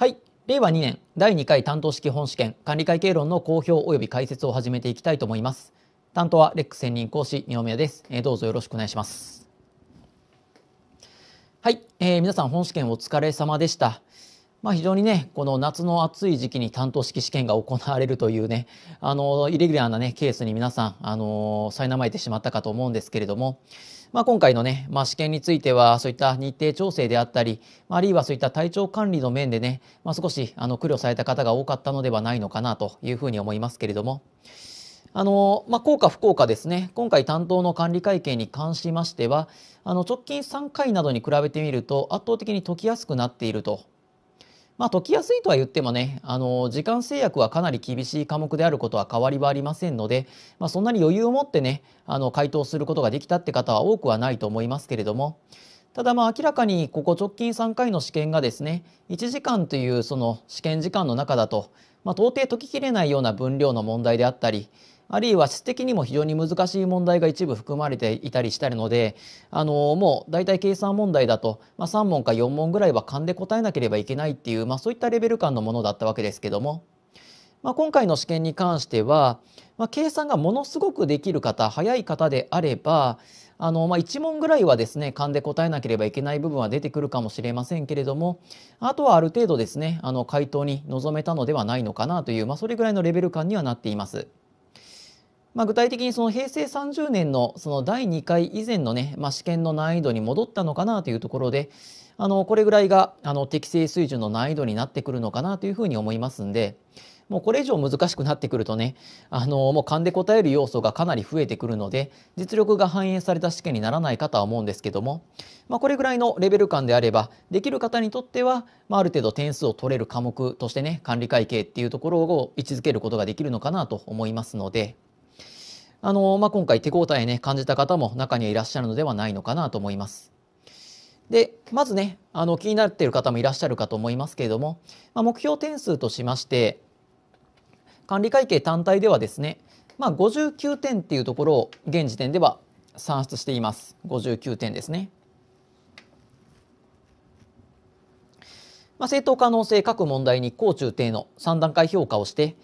はい。令和2年第2回担当式本試験管理会計論の公表及び解説を始めていきたいと思います。担当はレック専任講師二宮です、えー、どうぞよろしくお願いします。はい、えー、皆さん本試験お疲れ様でした。まあ、非常にね、この夏の暑い時期に担当式試験が行われるというね、あの、イレギュラーなね、ケースに皆さん、あのー、苛まれてしまったかと思うんですけれども、まあ、今回のね、まあ、試験についてはそういった日程調整であったり、まあ、あるいはそういった体調管理の面でね、まあ、少しあの苦慮された方が多かったのではないのかなというふうに思いますけれども。あのまあ、効果不効果ですね今回担当の管理会計に関しましてはあの直近3回などに比べてみると圧倒的に解きやすくなっているとまあ、解きやすいとは言ってもね、あの、時間制約はかなり厳しい科目であることは変わりはありませんので、まあ、そんなに余裕を持ってね、あの、回答することができたって方は多くはないと思いますけれども、ただまあ明らかにここ直近3回の試験がですね1時間というその試験時間の中だと、まあ、到底解ききれないような分量の問題であったり、あるいは質的にも非常に難しい問題が一部含まれていたりしたのであのもう大体計算問題だと、まあ、3問か4問ぐらいは勘で答えなければいけないっていう、まあ、そういったレベル感のものだったわけですけども、まあ、今回の試験に関しては、まあ、計算がものすごくできる方早い方であればあの、まあ、1問ぐらいはですね勘で答えなければいけない部分は出てくるかもしれませんけれどもあとはある程度ですねあの回答に臨めたのではないのかなという、まあ、それぐらいのレベル感にはなっています。まあ、具体的にその平成30年のその第2回以前のね、まあ、試験の難易度に戻ったのかなというところであのこれぐらいがあの適正水準の難易度になってくるのかなというふうに思いますのでもうこれ以上難しくなってくるとねあのもう勘で答える要素がかなり増えてくるので実力が反映された試験にならないかとは思うんですけども、まあ、これぐらいのレベル感であればできる方にとっては、まあ、ある程度点数を取れる科目としてね管理会計っていうところを位置づけることができるのかなと思いますので。あのまあ、今回手応えね感じた方も中にはいらっしゃるのではないのかなと思います。でまずねあの気になっている方もいらっしゃるかと思いますけれども、まあ、目標点数としまして管理会計単体ではですね、まあ、59点っていうところを現時点では算出しています59点ですね。まあ、正当可能性各問題に高中低の3段階評価をして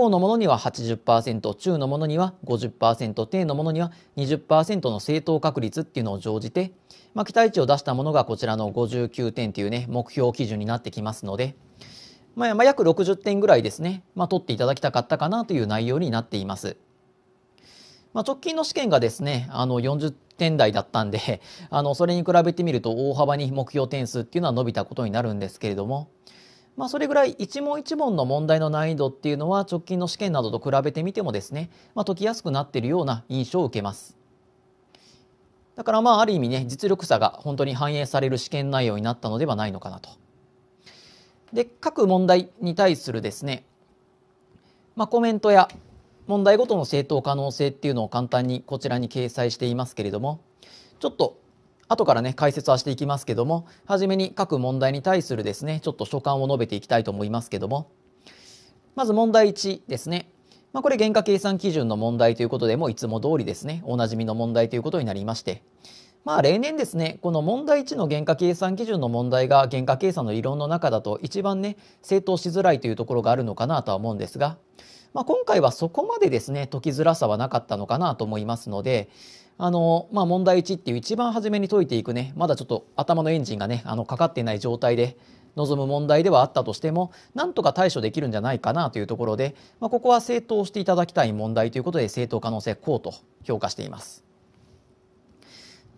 高のものには80%中のものには50%低のものには20%の正当確率っていうのを乗じて、まあ、期待値を出したものがこちらの59点というね目標基準になってきますので、まあ、まあ約60点ぐらいですね、まあ、取っていただきたかったかなという内容になっています。まあ、直近の試験がですねあの40点台だったんで あのそれに比べてみると大幅に目標点数っていうのは伸びたことになるんですけれども、まあ、それぐらい一問一問の問題の難易度っていうのは直近の試験などと比べてみてもですね、まあ、解きやすくなっているような印象を受けます。だからまあある意味ね実力差が本当に反映される試験内容になったのではないのかなと。で各問題に対するですね、まあ、コメントや問題ごとの正答可能性っていうのを簡単にこちらに掲載していますけれどもちょっと後からね、解説はしていきますけども、はじめに各問題に対するですね、ちょっと所感を述べていきたいと思いますけども、まず問題1ですね。まあ、これ原価計算基準の問題ということでもいつも通りですね、おなじみの問題ということになりまして、まあ例年ですね、この問題1の原価計算基準の問題が原価計算の理論の中だと一番ね、正当しづらいというところがあるのかなとは思うんですが、まあ、今回はそこまでですね、解きづらさはなかったのかなと思いますので、あの、まあ、問題1っていう一番初めに解いていくねまだちょっと頭のエンジンがねあのかかっていない状態で臨む問題ではあったとしてもなんとか対処できるんじゃないかなというところで、まあ、ここは正当していただきたい問題ということで正当可能性うと評価しています。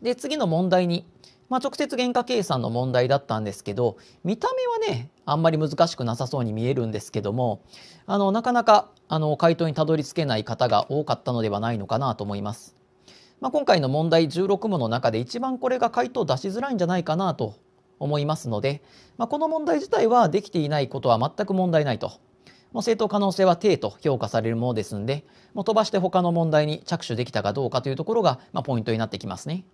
で次の問題に、まあ、直接原価計算の問題だったんですけど見た目はねあんまり難しくなさそうに見えるんですけどもあのなかなかあの回答にたどり着けない方が多かったのではないのかなと思います。まあ、今回の問題16問の中で一番これが回答出しづらいんじゃないかなと思いますので、まあ、この問題自体はできていないことは全く問題ないと。もう正当可能性は低と評価されるものですので、もう飛ばして他の問題に着手できたかどうかというところが、まあ、ポイントになってきますね。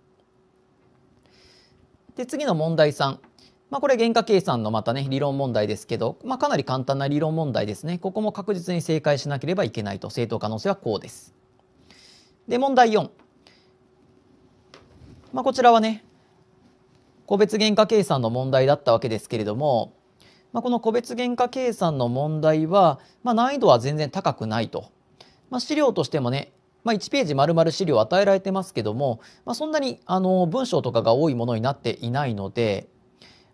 で、次の問題3。まあ、これ原価計算のまたね、理論問題ですけど、まあ、かなり簡単な理論問題ですね。ここも確実に正解しなければいけないと、正当可能性はこうです。で、問題4。まあ、こちらはね個別原価計算の問題だったわけですけれども、まあ、この個別原価計算の問題は、まあ、難易度は全然高くないと、まあ、資料としてもね、まあ、1ページ丸々資料与えられてますけども、まあ、そんなにあの文章とかが多いものになっていないので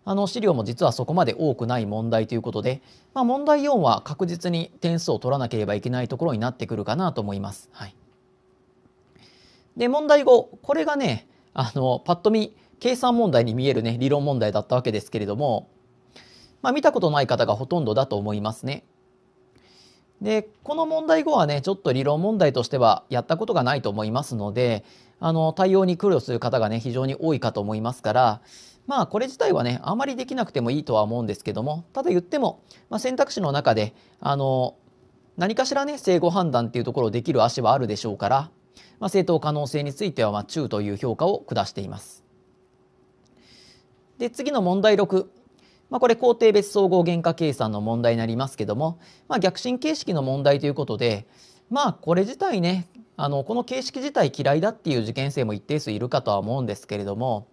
あの資料も実はそこまで多くない問題ということで、まあ、問題4は確実に点数を取らなければいけないところになってくるかなと思います。はい、で問題5これがねあのパッと見計算問題に見えるね理論問題だったわけですけれども、まあ、見たことない方がほとんどだと思いますね。でこの問題後はねちょっと理論問題としてはやったことがないと思いますのであの対応に苦慮する方がね非常に多いかと思いますからまあこれ自体はねあまりできなくてもいいとは思うんですけどもただ言っても、まあ、選択肢の中であの何かしらね正誤判断っていうところできる足はあるでしょうからまあ、正当可能性についてはまあ中という評価を下しています。で次の問題6、まあ、これ工程別総合原価計算の問題になりますけども、まあ、逆進形式の問題ということでまあこれ自体ねあのこの形式自体嫌いだっていう受験生も一定数いるかとは思うんですけれども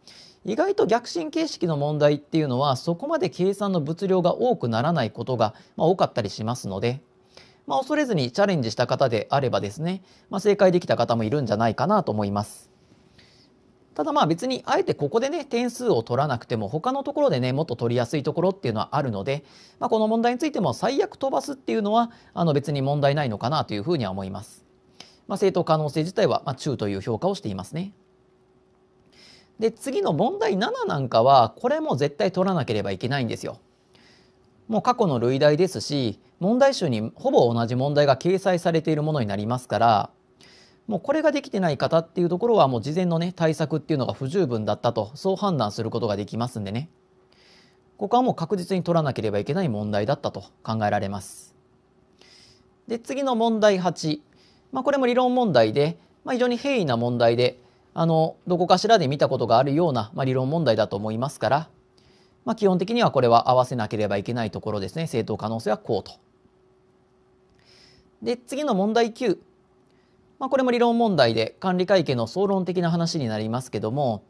意外と逆進形式の問題っていうのはそこまで計算の物量が多くならないことが、まあ、多かったりしますのでまあ、恐れずにチャレンジした方であればですね、まあ、正解できた方もいるんじゃないかなと思います。ただまあ別にあえてここでね点数を取らなくても他のところでねもっと取りやすいところっていうのはあるので、まあ、この問題についても最悪飛ばすっていうのはあの別に問題ないのかなというふうには思います。まあ、正当可能性自体はまあ中という評価をしていますね。で次の問題7なんかはこれも絶対取らなければいけないんですよ。もう過去の類題ですし問題集にほぼ同じ問題が掲載されているものになりますからもうこれができてない方っていうところはもう事前のね対策っていうのが不十分だったとそう判断することができますんでねここはもう確実に取らなければいけない問題だったと考えられます。で次の問題8、まあ、これも理論問題で、まあ、非常に平易な問題であのどこかしらで見たことがあるような、まあ、理論問題だと思いますから、まあ、基本的にはこれは合わせなければいけないところですね正当可能性はこうとで次の問題9、まあ、これも理論問題で管理会計の総論的な話になりますけども、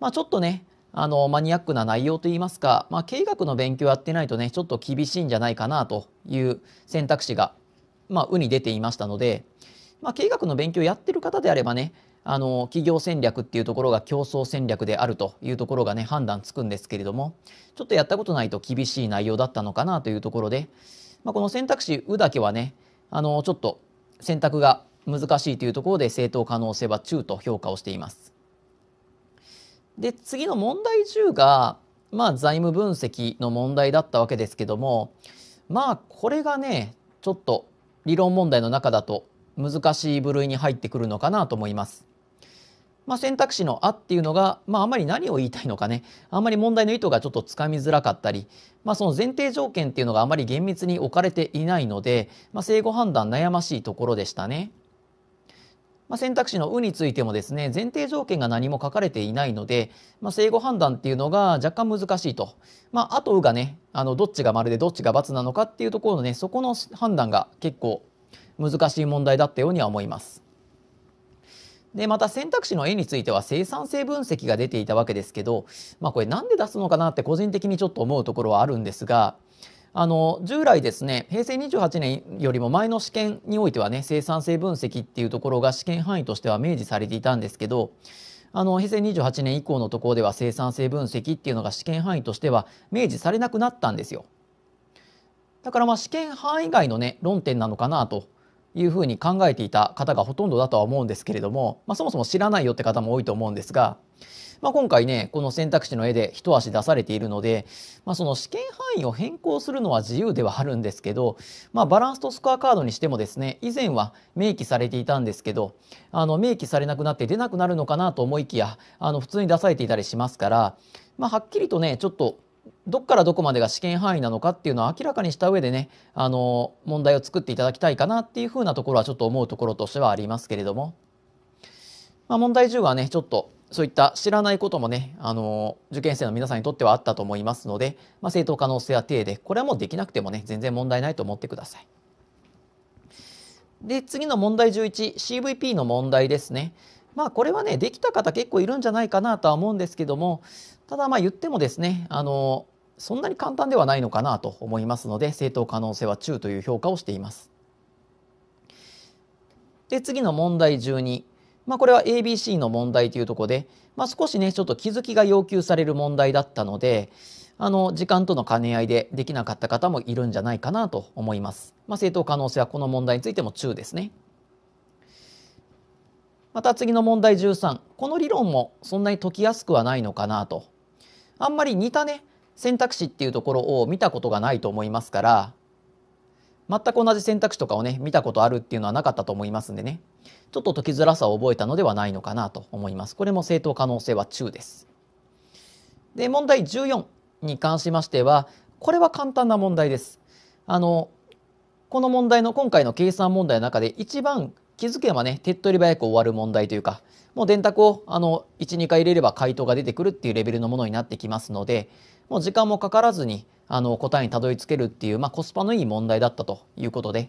まあ、ちょっとねあのマニアックな内容といいますか、まあ、経営学の勉強やってないとねちょっと厳しいんじゃないかなという選択肢が、まあ、うに出ていましたので、まあ、経営学の勉強やってる方であればねあの企業戦略っていうところが競争戦略であるというところがね判断つくんですけれどもちょっとやったことないと厳しい内容だったのかなというところで、まあ、この選択肢「う」だけはねあのちょっと選択が難しいというところで正当可能性は中と評価をしています。で次の問題10が、まあ、財務分析の問題だったわけですけどもまあこれがねちょっと理論問題の中だと難しい部類に入ってくるのかなと思います。まあ、選択肢の「あ」っていうのが、まあ、あまり何を言いたいのかねあんまり問題の意図がちょっとつかみづらかったり、まあ、その前提条件っていうのがあまり厳密に置かれていないので、まあ、正誤判断悩ましいところでしたね。まあ、選択肢の「う」についてもですね前提条件が何も書かれていないので、まあ、正誤判断っていうのが若干難しいと、まあ、あと「う」がねあのどっちが丸でどっちが×なのかっていうところのねそこの判断が結構難しい問題だったようには思います。でまた選択肢の絵については生産性分析が出ていたわけですけど、まあ、これ何で出すのかなって個人的にちょっと思うところはあるんですがあの従来ですね平成28年よりも前の試験においてはね生産性分析っていうところが試験範囲としては明示されていたんですけどあの平成28年以降のところでは生産性分析っていうのが試験範囲としては明示されなくなったんですよ。だからまあ試験範囲外のね論点なのかなというふうに考えていた方がほとんどだとは思うんですけれども、まあ、そもそも知らないよって方も多いと思うんですが、まあ、今回ねこの選択肢の絵で一足出されているので、まあ、その試験範囲を変更するのは自由ではあるんですけど、まあ、バランスとスコアカードにしてもですね以前は明記されていたんですけどあの明記されなくなって出なくなるのかなと思いきやあの普通に出されていたりしますから、まはっきりとねちょっとどこからどこまでが試験範囲なのかっていうのを明らかにした上でねあの問題を作っていただきたいかなっていうふうなところはちょっと思うところとしてはありますけれども、まあ、問題10はねちょっとそういった知らないこともねあの受験生の皆さんにとってはあったと思いますので、まあ、正当可能性は低でこれはもうできなくてもね全然問題ないと思ってください。で次の問題 11CVP の問題ですね。まあこれはねできた方結構いるんじゃないかなとは思うんですけどもただまあ言ってもですねあのそんなに簡単ではないのかなと思いますので正当可能性は中という評価をしています。で次の問題12、まあ、これは ABC の問題というとこで、まあ、少しねちょっと気づきが要求される問題だったのであの時間との兼ね合いでできなかった方もいるんじゃないかなと思います。まあ、正当可能性はこの問題についても中ですね。また次の問題13この理論もそんなに解きやすくはないのかなとあんまり似たね選択肢っていうところを見たことがないと思いますから全く同じ選択肢とかをね見たことあるっていうのはなかったと思いますんでねちょっと解きづらさを覚えたのではないのかなと思いますこれも正当可能性は中ですで問題14に関しましてはこれは簡単な問題ですあのこの問題の今回の計算問題の中で一番気づけばね手っ取り早く終わる問題というかもう電卓をあの12回入れれば回答が出てくるっていうレベルのものになってきますのでもう時間もかからずにあの答えにたどり着けるっていう、まあ、コスパのいい問題だったということで、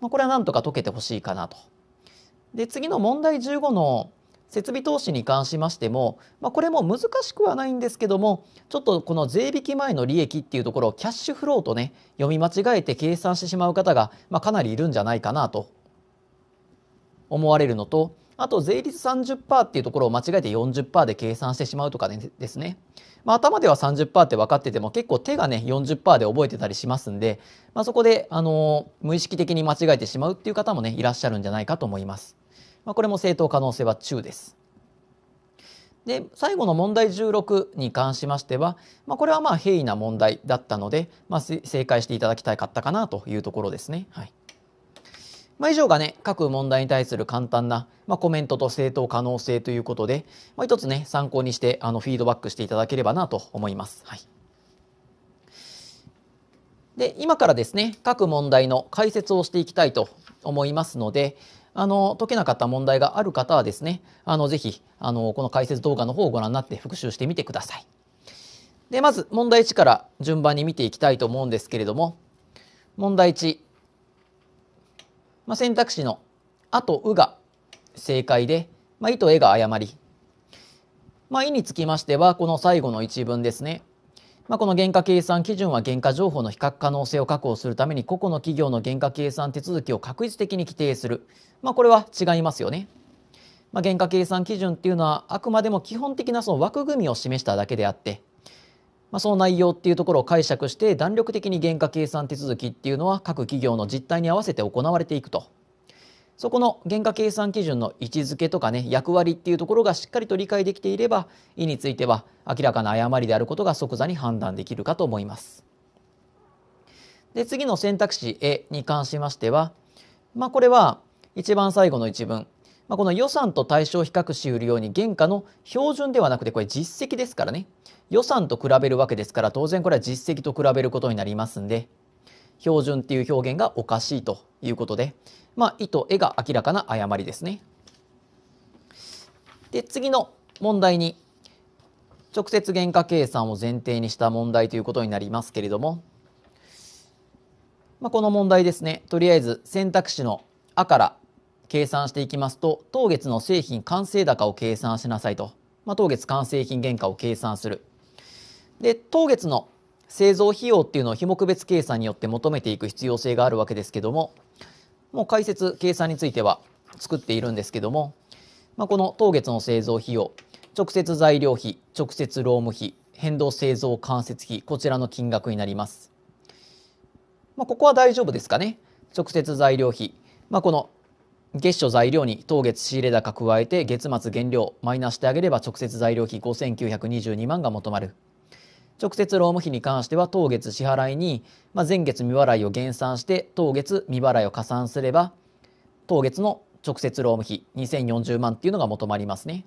まあ、これはなんとか解けてほしいかなと。で次の問題15の設備投資に関しましても、まあ、これも難しくはないんですけどもちょっとこの税引き前の利益っていうところをキャッシュフローとね読み間違えて計算してしまう方が、まあ、かなりいるんじゃないかなと思われるのとあと税率30%っていうところを間違えて40%で計算してしまうとかですね、まあ、頭では30%って分かってても結構手がね40%で覚えてたりしますんで、まあ、そこで、あのー、無意識的に間違えてしまうっていう方もねいらっしゃるんじゃないかと思います。まあ、これも正当可能性は中です。で最後の問題16に関しましては、まあ、これはまあ平易な問題だったので、まあ、正解していただきたかったかなというところですね。はいまあ、以上がね各問題に対する簡単な、まあ、コメントと正当可能性ということで、まあ、一つね参考にしてあのフィードバックしていただければなと思います。はいで今からですね各問題の解説をしていきたいと思いますので、あの、解けなかった問題がある方はですね、あの、ぜひ、あの、この解説動画の方をご覧になって復習してみてください。で、まず問題1から順番に見ていきたいと思うんですけれども、問題1、まあ、選択肢の「あ」と「う」が正解で「まあ、い」と「え」が誤り「まあ、い」につきましてはこの最後の一文ですねまあ、この原価計算基準は原価情報の比較可能性を確保するために個々の企業の原価計算手続きを確実的に規定する、まあ、これは違いますよね。まあ、原価計算基準っていうのはあくまでも基本的なその枠組みを示しただけであって、まあ、その内容っていうところを解釈して弾力的に原価計算手続きっていうのは各企業の実態に合わせて行われていくと。そこの原価計算基準の位置づけとかね役割っていうところがしっかりと理解できていれば意については明らかな誤りであることが即座に判断できるかと思います。で次の選択肢 A に関しましては、まあ、これは一番最後の一文、まあ、この予算と対象比較しうるように原価の標準ではなくてこれ実績ですからね予算と比べるわけですから当然これは実績と比べることになりますんで標準っていう表現がおかしいということで、まあ、意と絵が明らかな誤りですね。で次の問題に直接原価計算を前提にした問題ということになりますけれども、まあ、この問題ですねとりあえず選択肢の「あ」から計算していきますと当月の製品完成高を計算しなさいと、まあ、当月完成品原価を計算するで当月の製造費用っていうのを非目別計算によって求めていく必要性があるわけですけどももう解説計算については作っているんですけども、まあ、この当月の製造費用直接材料費直接労務費変動製造間接費こちらの金額になります、まあ、ここは大丈夫ですかね直接材料費、まあ、この月初材料に当月仕入れ高加えて月末原料マイナしてあげれば直接材料費5922万が求まる直接労務費に関しては当月支払いに、まあ、前月未払いを減算して当月未払いを加算すれば当月の直接労務費2040万っていうのが求まりますね。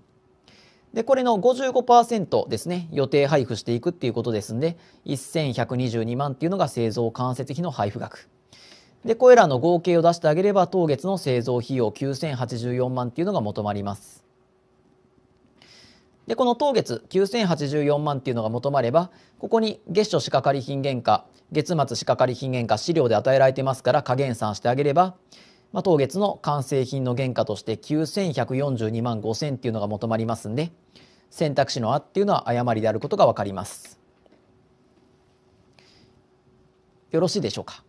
でこれの55%ですね予定配布していくっていうことですんで1122万っていうのが製造間接費の配布額。でこれらの合計を出してあげれば当月の製造費用9084万っていうのが求まります。でこの当月9,084万っていうのが求まればここに月初仕掛かり品原価月末仕掛かり品原価資料で与えられてますから加減算してあげれば、まあ、当月の完成品の原価として9,142万5,000っていうのが求まりますんで選択肢の「あ」っていうのは誤りであることが分かります。よろしいでしょうか。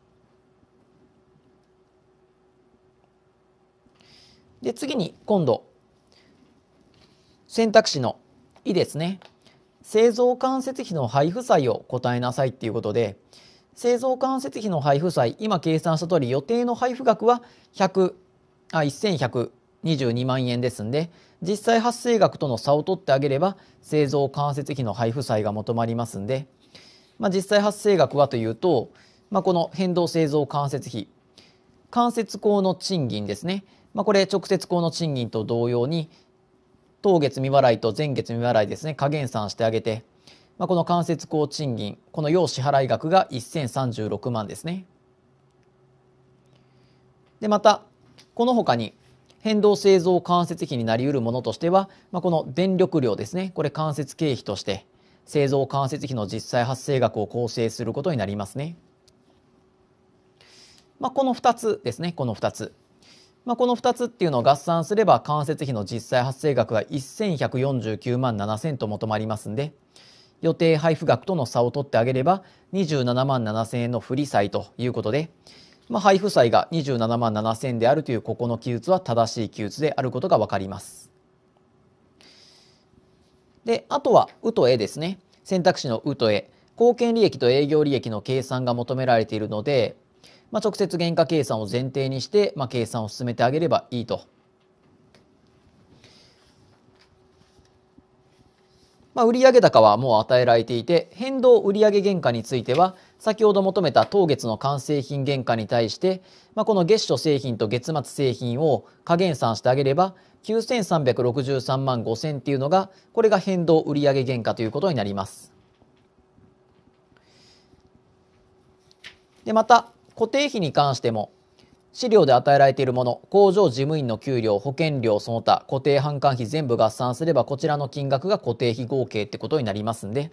で次に今度選択肢の「いいですね。製造間接費の配布債を答えなさいっていうことで、製造間接費の配布債、今計算した通り予定の配布額は100あ1122万円ですんで、実際発生額との差を取ってあげれば、製造間接費の配布債が求まりますんで、まあ、実際発生額はというと、まあ、この変動製造間接費、間接工の賃金ですね。まあ、これ直接工の賃金と同様に当月未払いと前月未払いですね、加減算してあげて、まあ、この間接工賃金、この要支払額が1036万ですね。で、また、このほかに変動製造間接費になりうるものとしては、まあ、この電力量ですね、これ間接経費として、製造間接費の実際発生額を構成することになりますね。まあ、この2つですね、この2つ。まあ、この2つっていうのを合算すれば間接費の実際発生額は1149万7000と求まりますんで予定配布額との差を取ってあげれば27万7000円の不利債ということで、まあ、配布債が27万7000であるというここの記述は正しい記述であることが分かります。であとは「う」と「え」ですね選択肢の「う」と「え」貢献利益と営業利益の計算が求められているのでまあ、直接原価計算を前提にして、まあ、計算を進めてあげればいいと。まあ、売上高はもう与えられていて変動売上原価については先ほど求めた当月の完成品原価に対して、まあ、この月初製品と月末製品を加減算してあげれば9363万5000っていうのがこれが変動売上原価ということになります。でまた固定費に関しても資料で与えられているもの工場事務員の給料保険料その他固定販管費全部合算すればこちらの金額が固定費合計ってことになりますんで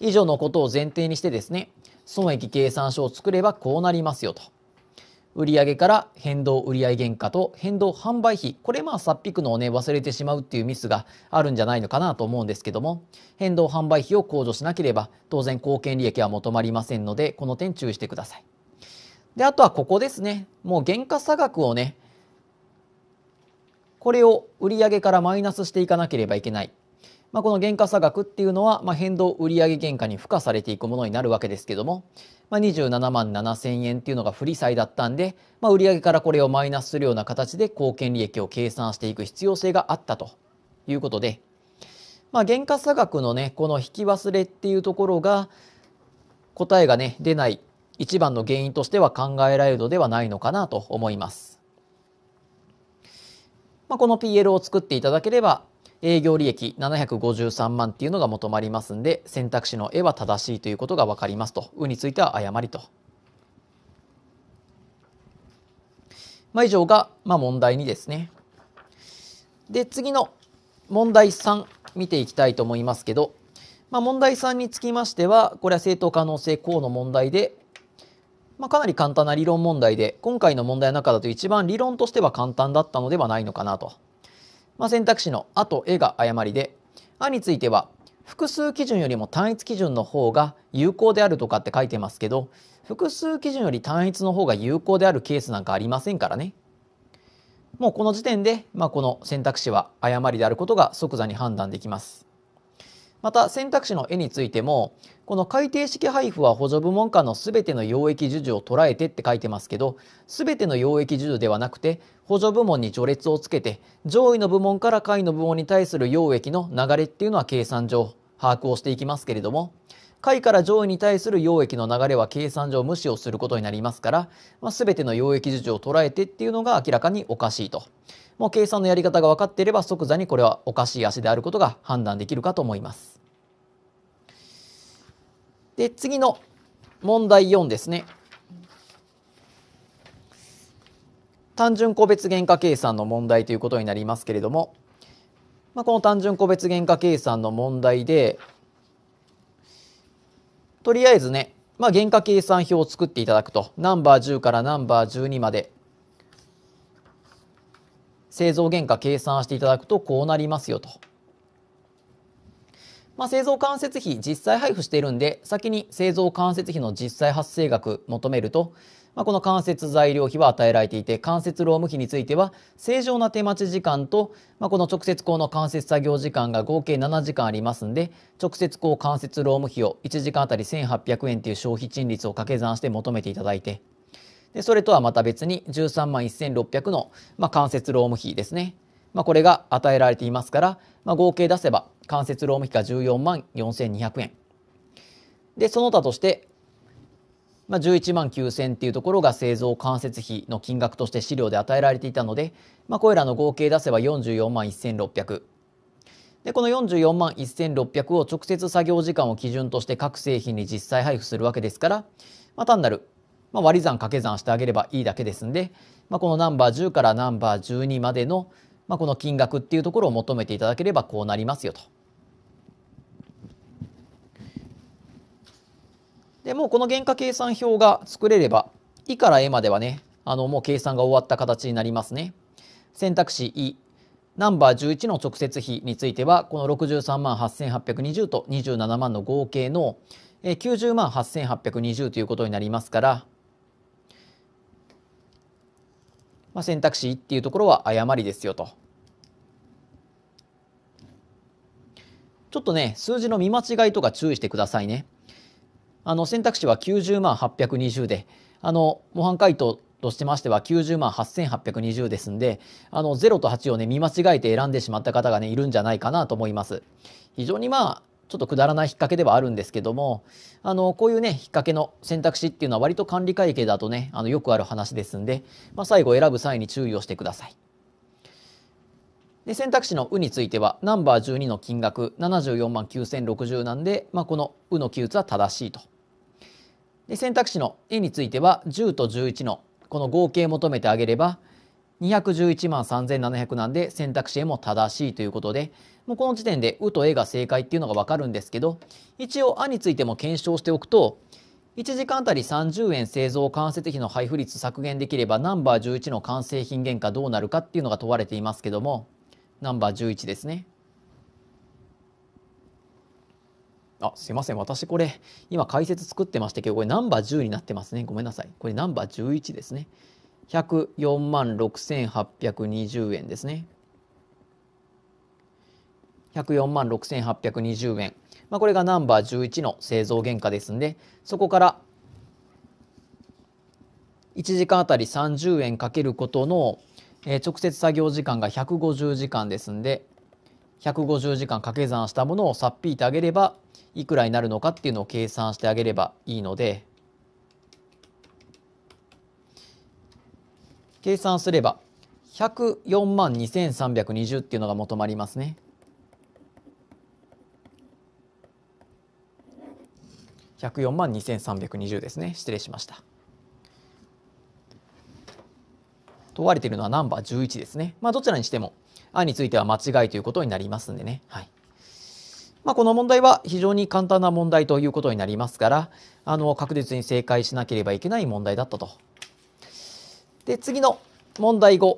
以上のことを前提にしてですね損益計算書を作ればこうなりますよと売上から変動売上原価と変動販売費これまあさっぴくのをね忘れてしまうっていうミスがあるんじゃないのかなと思うんですけども変動販売費を控除しなければ当然貢献利益は求まりませんのでこの点注意してください。で、あとはここですね。もう原価差額をね、これを売上からマイナスしていかなければいけない。まあ、この原価差額っていうのは、まあ、変動売上原価に付加されていくものになるわけですけども、まあ、27万7000円っていうのが不利債だったんで、まあ、売上からこれをマイナスするような形で貢献利益を計算していく必要性があったということで、まあ、原価差額のねこの引き忘れっていうところが答えがね出ない一番の原因としては考えられるのではないのかなと思います。まあ、この PL を作っていただければ営業利益753万っていうのが求まりますんで選択肢の絵は正しいということが分かりますと「う」については誤りと。まあ、以上が、まあ、問題2ですね。で次の問題3見ていきたいと思いますけど、まあ、問題3につきましてはこれは正当可能性項の問題でまあ、かなり簡単な理論問題で今回の問題の中だと一番理論としては簡単だったのではないのかなと、まあ、選択肢の「あ」と「え」が誤りで「あ」については複数基準よりも単一基準の方が有効であるとかって書いてますけど複数基準より単一の方が有効であるケースなんかありませんからね。もうこの時点で、まあ、この選択肢は誤りであることが即座に判断できます。また選択肢の絵についてもこの改定式配布は補助部門間の全ての溶液授受を捉えてって書いてますけど全ての溶液授受ではなくて補助部門に序列をつけて上位の部門から下位の部門に対する溶液の流れっていうのは計算上把握をしていきますけれども下位から上位に対する溶液の流れは計算上無視をすることになりますから、まあ、全ての溶液授受を捉えてっていうのが明らかにおかしいと。もう計算のやり方が分かっていれば即座にこれはおかしい足であることが判断できるかと思います。で、次の問題4ですね。単純個別原価計算の問題ということになりますけれども、まあ、この単純個別原価計算の問題で、とりあえずね、まあ、原価計算表を作っていただくと、ナンバー10からナンバー12まで、製造原価計算していただくとこうなりますよと。まあ、製造間接費実際配布しているんで、先に製造間接費の実際発生額求めると、まあ、この間接材料費は与えられていて、間接労務費については、正常な手待ち時間と、まあ、この直接工の間接作業時間が合計7時間ありますんで、直接工間接労務費を1時間あたり1800円という消費賃率を掛け算して求めていただいて、でそれとはまた別に13万1600の、まあ、間接労務費ですね。まあ、これが与えられていますから、まあ、合計出せば間接労務費が14万4200円でその他としてまあ、11万9000っていうところが製造間接費の金額として資料で与えられていたので、まあ、これらの合計出せば44万1600でこの44万1600を直接作業時間を基準として各製品に実際配布するわけですから、まあ、単なる、まあ、割り算掛け算してあげればいいだけですんで、まあ、このナンバー10からナンバー12までの、まあ、この金額っていうところを求めていただければこうなりますよと。で、もうこの原価計算表が作れれば、いから A まではね、あの、もう計算が終わった形になりますね。選択肢 E、ナンバー11の直接費については、この63万8820と27万の合計の90万8820ということになりますから、まあ、選択肢っていうところは誤りですよと。ちょっとね、数字の見間違いとか注意してくださいね。あの選択肢は90万820であの模範解答としてましては90万8820ですんであの0と8をね見間違えて選んでしまった方がねいるんじゃないかなと思います。非常にまあちょっとくだらない引っ掛けではあるんですけどもあのこういうね引っ掛けの選択肢っていうのは割と管理会計だとねあのよくある話ですんで、まあ、最後選ぶ際に注意をしてください。で選択肢の「う」についてはナンバー12の金額74万9060なんで、まあ、この「う」の記述は正しいと。で選択肢の A については10と11のこの合計求めてあげれば211万3700なんで選択肢 A も正しいということでもうこの時点で「う」と「え」が正解っていうのが分かるんですけど一応「あ」についても検証しておくと1時間あたり30円製造間接費の配布率削減できればナンバー11の完成品原価どうなるかっていうのが問われていますけどもナンバー11ですね。あ、すいません。私これ、今解説作ってましたけど、これナンバー10になってますね。ごめんなさい。これナンバー11ですね。104万6820円ですね。104万6820円。まあ、これがナンバー11の製造原価ですんで、そこから1時間あたり30円かけることの、え直接作業時間が150時間ですんで、150時間掛け算したものをさっぴいてあげればいくらになるのかっていうのを計算してあげればいいので計算すれば104万2320っていうのが求まりますね。104万2320ですね失礼しました問われているのはナンバー11ですねまあどちらにしても案については間違いということになりますんでね。はい。まあ、この問題は非常に簡単な問題ということになりますから、あの、確実に正解しなければいけない問題だったと。で、次の問題5。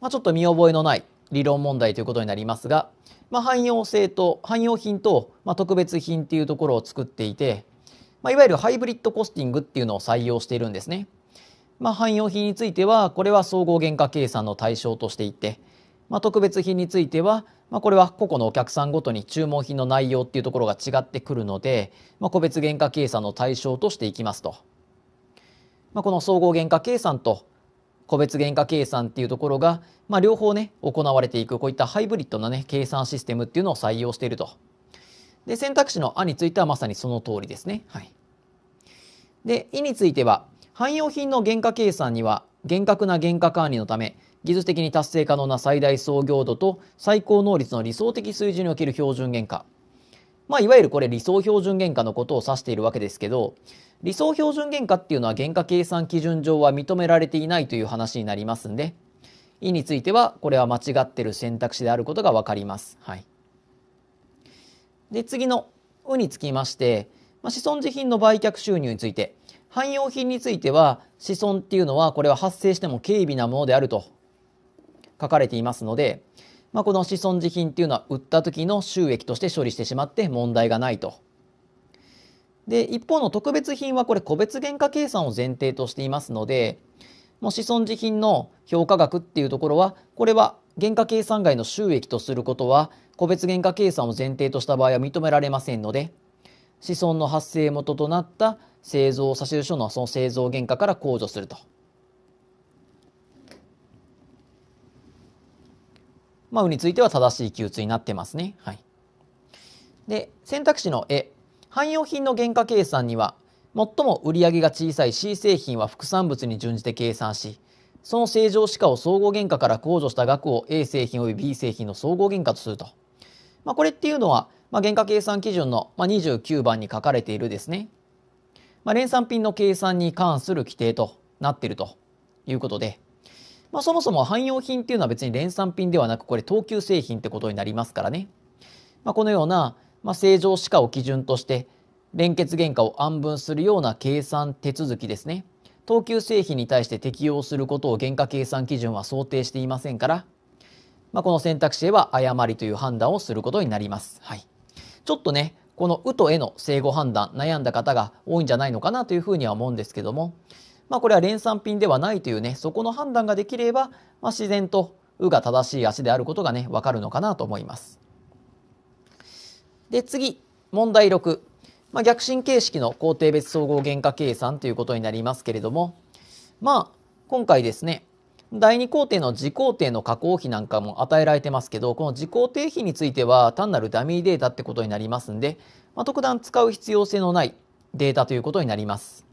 まあ、ちょっと見覚えのない理論問題ということになりますが、まあ、汎用性と、汎用品と、まあ、特別品っていうところを作っていて、まあ、いわゆるハイブリッドコスティングっていうのを採用しているんですね。まあ、汎用品についてはこれは総合原価計算の対象としていて、まあ、特別品については、まあ、これは個々のお客さんごとに注文品の内容っていうところが違ってくるので、まあ、個別原価計算の対象としていきますと、まあ、この総合原価計算と個別原価計算っていうところが、まあ、両方ね行われていくこういったハイブリッドなね計算システムっていうのを採用しているとで選択肢の「あ」についてはまさにその通りですね。はい、で「い」については汎用品の原価計算には厳格な原価管理のため技術的に達成可能な最大創業度と最高能率の理想的水準における標準原価まあ、いわゆるこれ理想標準原価のことを指しているわけですけど理想標準原価っていうのは原価計算基準上は認められていないという話になりますんで意についてはこれは間違ってる選択肢であることが分かります。はい、で次の「う」につきまして、まあ、子孫自品の売却収入について汎用品については子孫っていうのはこれは発生しても軽微なものであると書かれていますので、まあ、この子孫自品っていうのは売った時の収益として処理してしまって問題がないと。で一方の特別品はこれ個別原価計算を前提としていますのでもう子孫自品の評価額っていうところはこれは原価計算外の収益とすることは個別原価計算を前提とした場合は認められませんので子孫の発生元となった製造差出書のその製造原価から控除すると。まあ、うについては正しい記述になってますね。はい。で、選択肢の絵。汎用品の原価計算には、最も売上が小さい C 製品は副産物に準じて計算し、その正常歯科を総合原価から控除した額を A 製品及び B 製品の総合原価とすると。まあ、これっていうのは、まあ、原価計算基準の29番に書かれているですね。まあ、連産品の計算に関する規定となっているということで、まあ、そもそも汎用品っていうのは別に連産品ではなくこれ等級製品ってことになりますからね、まあ、このような、まあ、正常歯科を基準として連結原価を暗分するような計算手続きですね等級製品に対して適用することを原価計算基準は想定していませんから、まあ、この選択肢では誤りという判断をすることになります。はい、ちょっとねこの「う」と「え」の正誤判断悩んだ方が多いんじゃないのかなというふうには思うんですけども、まあ、これは連産品ではないというねそこの判断ができれば、まあ、自然と「う」が正しい足であることがね分かるのかなと思います。で次問題6、まあ、逆進形式の工程別総合原価計算ということになりますけれどもまあ今回ですね第2工程の次工程の加工費なんかも与えられてますけど、この次工程費については単なるダミーデータってことになりますんで、まあ、特段使う必要性のないデータということになります。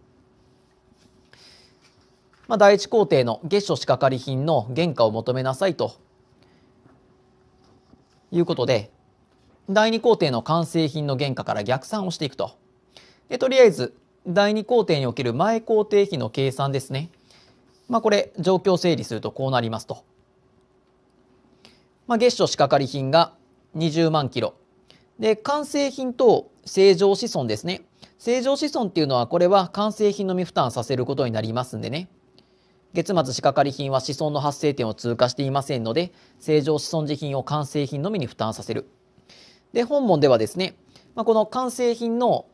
まあ、第1工程の月初仕掛かり品の原価を求めなさいということで、第2工程の完成品の原価から逆算をしていくと。でとりあえず、第2工程における前工程費の計算ですね。まあ、これ状況整理するとこうなりますと、まあ、月初仕掛かり品が20万キロで完成品と正常子孫ですね正常子孫っていうのはこれは完成品のみ負担させることになりますんでね月末仕掛かり品は子孫の発生点を通過していませんので正常子孫時品を完成品のみに負担させるで本門ではですね、まあ、この完成品の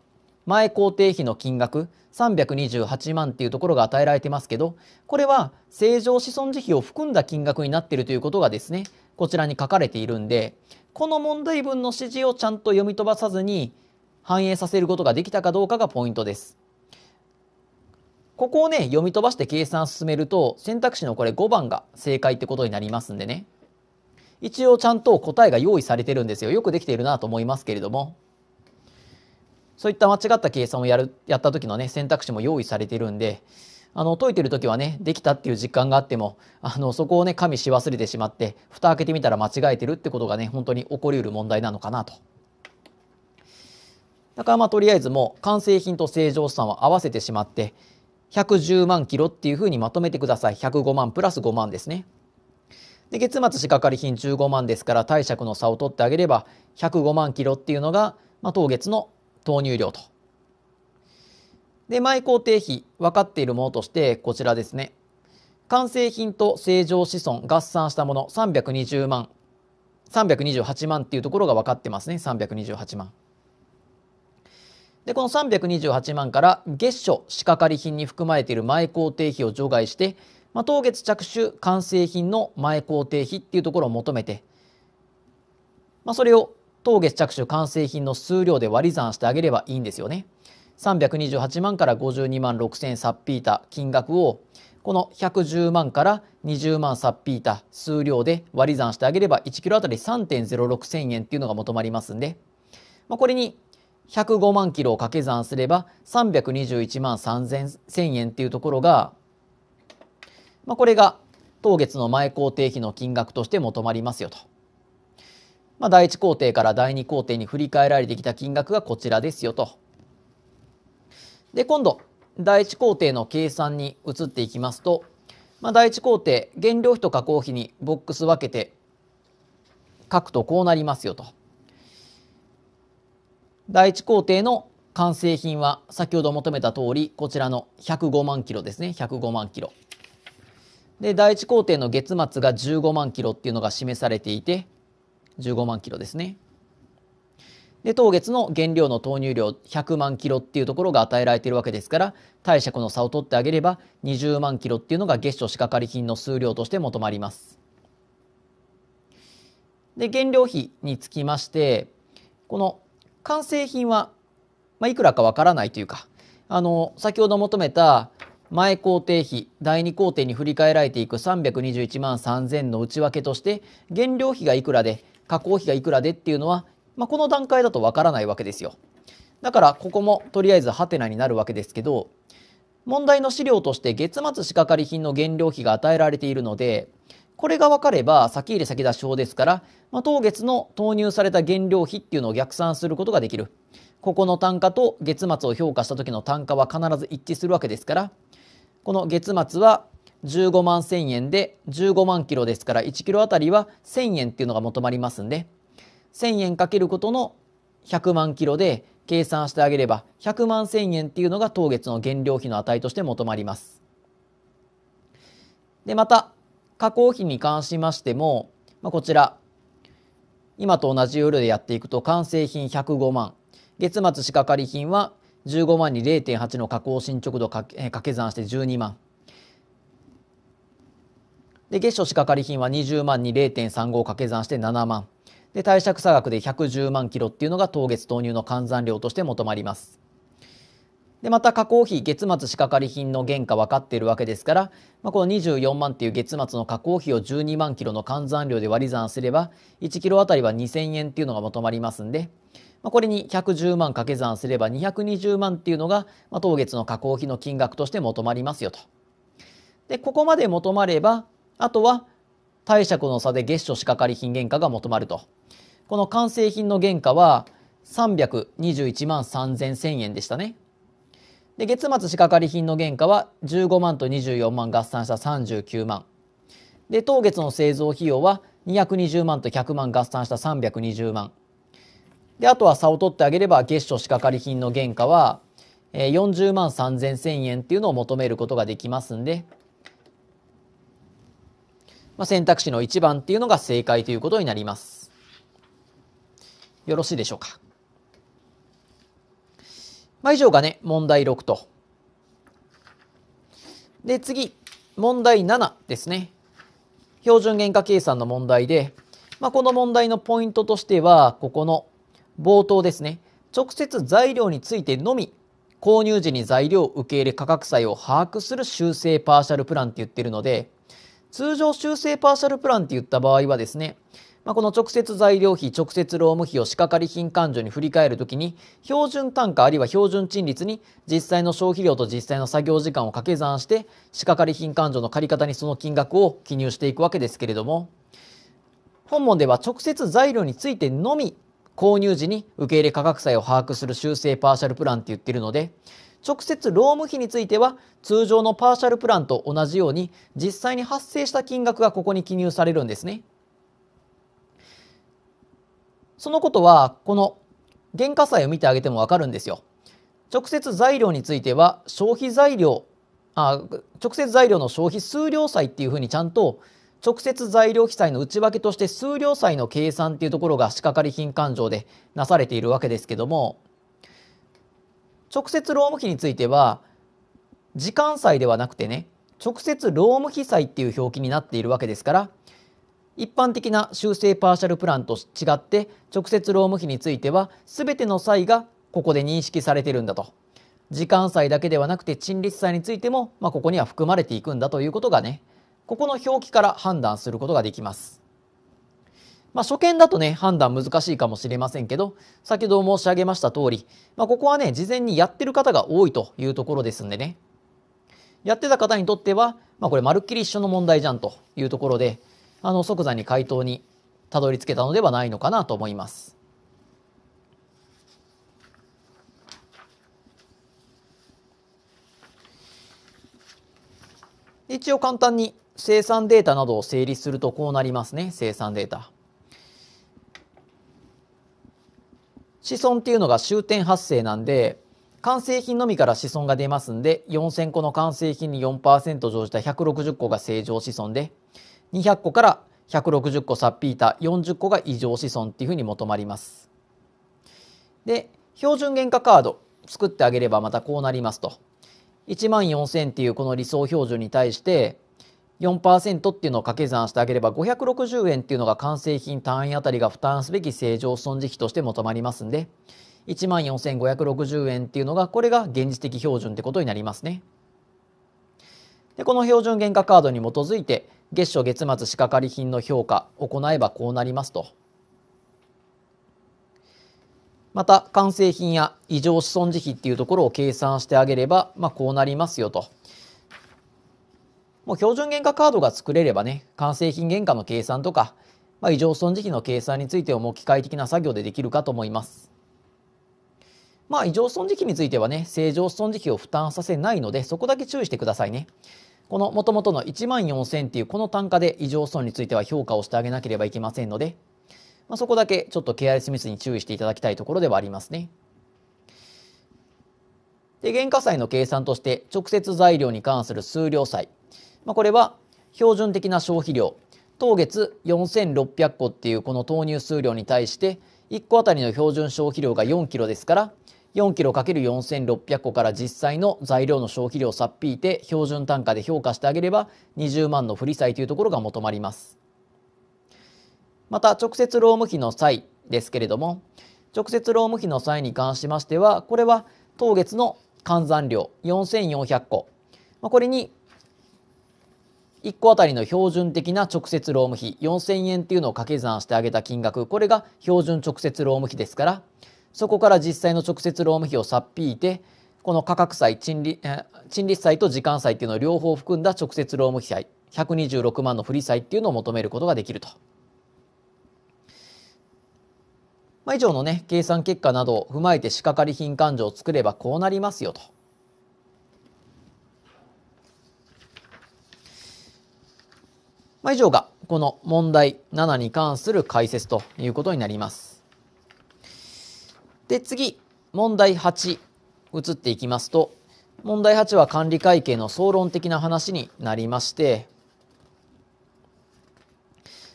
前工程費の金額328万っていうところが与えられてますけど、これは正常子孫慈悲を含んだ金額になっているということがですね、こちらに書かれているんで、この問題文の指示をちゃんと読み飛ばさずに反映させることができたかどうかがポイントです。ここをね、読み飛ばして計算進めると、選択肢のこれ5番が正解ってことになりますんでね。一応ちゃんと答えが用意されてるんですよ。よくできているなと思いますけれども。そういった間違った計算をやるやった時のね選択肢も用意されてるんであの解いてる時はねできたっていう実感があってもあのそこをね加味し忘れてしまって蓋開けてみたら間違えてるってことがね本当に起こりうる問題なのかなと。だからまあとりあえずもう完成品と正常資産は合わせてしまって110万キロっていうふうにまとめてください105万プラス5万ですね。で月末仕掛かり品15万ですから貸借の差を取ってあげれば105万キロっていうのが、まあ、当月の投入量と。で、前工程費、分かっているものとして、こちらですね。完成品と正常子孫合算したもの320万、328万っていうところが分かってますね。328万。で、この328万から月初仕掛かり品に含まれている前工程費を除外して、まあ、当月着手完成品の前工程費っていうところを求めて、まあ、それを当月着手完成品の数量で割り算してあげればいいんですよね。328万から52万6000サッピータ金額をこの110万から20万サッピータ数量で割り算してあげれば1キロあたり3.06千円っていうのが求まりますんで、まあ、これに105万キロを掛け算すれば321万3000千円っていうところが、まあ、これが当月の前工程費の金額として求まりますよと。まあ、第1工程から第2工程に振り替えられてきた金額がこちらですよと。で今度第1工程の計算に移っていきますと、まあ、第1工程原料費と加工費にボックス分けて書くとこうなりますよと。第1工程の完成品は先ほど求めた通りこちらの105万キロですね105万キロ。で第1工程の月末が15万キロっていうのが示されていて15万キロですね。で当月の原料の投入量100万キロっていうところが与えられているわけですから貸借の差を取ってあげれば20万キロっていうのが月初仕掛かり品の数量として求まります。で原料費につきましてこの完成品は、まあ、いくらかわからないというかあの先ほど求めた前工程費第2工程に振り替えられていく321万3000の内訳として原料費がいくらで加工費がいくらでっていうのは、まあ、この段階だとわからないわけですよ。だからここもとりあえずハテナになるわけですけど問題の資料として月末仕掛かり品の原料費が与えられているのでこれが分かれば先入れ先出し法ですから、まあ、当月の投入された原料費っていうのを逆算することができるここの単価と月末を評価した時の単価は必ず一致するわけですからこの月末は15万1000円で15万キロですから1キロあたりは1000円っていうのが求まりますんで1000円かけることの100万キロで計算してあげれば100万1000円っていうのが当月の原料費の値として求まります。でまた加工費に関しましても、まあ、こちら今と同じルールでやっていくと完成品105万月末仕掛かり品は15万に0.8の加工進捗度かけ算して12万で月初仕掛かり品は20万に0.35を掛け算して7万で貸借差額で110万キロっていうのが当月投入の換算量として求まりますでまた加工費月末仕掛かり品の原価分かっているわけですから、まあ、この24万っていう月末の加工費を12万キロの換算量で割り算すれば1キロあたりは2000円っていうのが求まりますんで、まあ、これに110万掛け算すれば220万っていうのが、まあ、当月の加工費の金額として求まりますよと。でここまで求まればあとは貸借の差で月初仕掛かり品原価が求まると。この完成品の原価は321万3000円でしたね。で、月末仕掛り品の原価は15万と24万合算した39万。で、当月の製造費用は220万と100万合算した320万。で、あとは差を取ってあげれば月初仕掛り品の原価は40万3000円っていうのを求めることができますんで、まあ、選択肢の1番っていうのが正解ということになります。よろしいでしょうか。まあ、以上がね、問題6と。で、次、問題7ですね。標準原価計算の問題で、まあ、この問題のポイントとしては、ここの冒頭ですね。直接材料についてのみ、購入時に材料受け入れ価格差を把握する修正パーシャルプランって言ってるので、通常修正パーシャルプランって言った場合はですね、まあ、この直接材料費、直接労務費を仕掛かり品勘定に振り返るときに、標準単価あるいは標準賃率に実際の消費量と実際の作業時間を掛け算して、仕掛かり品勘定の借方にその金額を記入していくわけですけれども、本文では直接材料についてのみ購入時に受け入れ価格債を把握する修正パーシャルプランって言ってるので、直接労務費については通常のパーシャルプランと同じように実際に発生した金額がここに記入されるんですね。そのことはこの原価債を見てあげてもわかるんですよ。直接材料については消費材料あ直接材料の消費数量債っていうふうにちゃんと直接材料記載の内訳として数量債の計算っていうところが仕掛かり品勘定でなされているわけですけども直接労務費については時間債ではなくてね直接労務費債っていう表記になっているわけですから一般的な修正パーシャルプランと違って直接労務費については全ての債がここで認識されてるんだと時間債だけではなくて陳列債についても、まあ、ここには含まれていくんだということがねここの表記から判断することができます。まあ、初見だとね、判断難しいかもしれませんけど、先ほど申し上げました通り、まあ、ここはね、事前にやってる方が多いというところですんでね。やってた方にとっては、まあ、これまるっきり一緒の問題じゃんというところで、あの、即座に回答にたどり着けたのではないのかなと思います。一応簡単に生産データなどを整理するとこうなりますね生産データ。子孫っていうのが終点発生なんで、完成品のみから子孫が出ますんで、4000個の完成品に4%乗じた160個が正常子孫で、200個から160個サッピータ、40個が異常子孫っていうふうに求まります。で、標準原価カード作ってあげればまたこうなりますと。1万4000っていうこの理想標準に対して、4%っていうのを掛け算してあげれば560円っていうのが完成品単位あたりが負担すべき正常損費として求まりますんで1万4560円っていうのがこれが現実的標準ってことになりますね。でこの標準原価カードに基づいて月初月末仕掛かり品の評価行えばこうなりますと。また完成品や異常資損時費っていうところを計算してあげれば、まあ、こうなりますよと。もう標準原価カードが作れればね、完成品原価の計算とか、まあ、異常損時期の計算についてはもう機械的な作業でできるかと思います。まあ、異常損時期についてはね、正常損時期を負担させないので、そこだけ注意してくださいね。この元々の1万4000っていうこの単価で異常損については評価をしてあげなければいけませんので、まあ、そこだけちょっとケアレスミスに注意していただきたいところではありますね。で、原価債の計算として、直接材料に関する数量債、まあ、これは標準的な消費量当月4600個っていうこの投入数量に対して1個あたりの標準消費量が4キロですから4キロ ×4600 個から実際の材料の消費量を差っ引いて標準単価で評価してあげれば20万の振り債というところが求まります。また直接労務費の際ですけれども直接労務費の際に関しましてはこれは当月の換算量4400個これに1個あたりの標準的な直接労務費4000円っていうのを掛け算してあげた金額、これが標準直接労務費ですから、そこから実際の直接労務費を差っ引いて、この価格債、賃利、賃利債と時間債っていうのを両方含んだ直接労務費債、126万の振り債っていうのを求めることができると。まあ、以上のね、計算結果などを踏まえて仕掛かり品勘定を作ればこうなりますよと。まあ、以上がこの問題7に関する解説ということになります。で、次、問題8、移っていきますと、問題8は管理会計の総論的な話になりまして、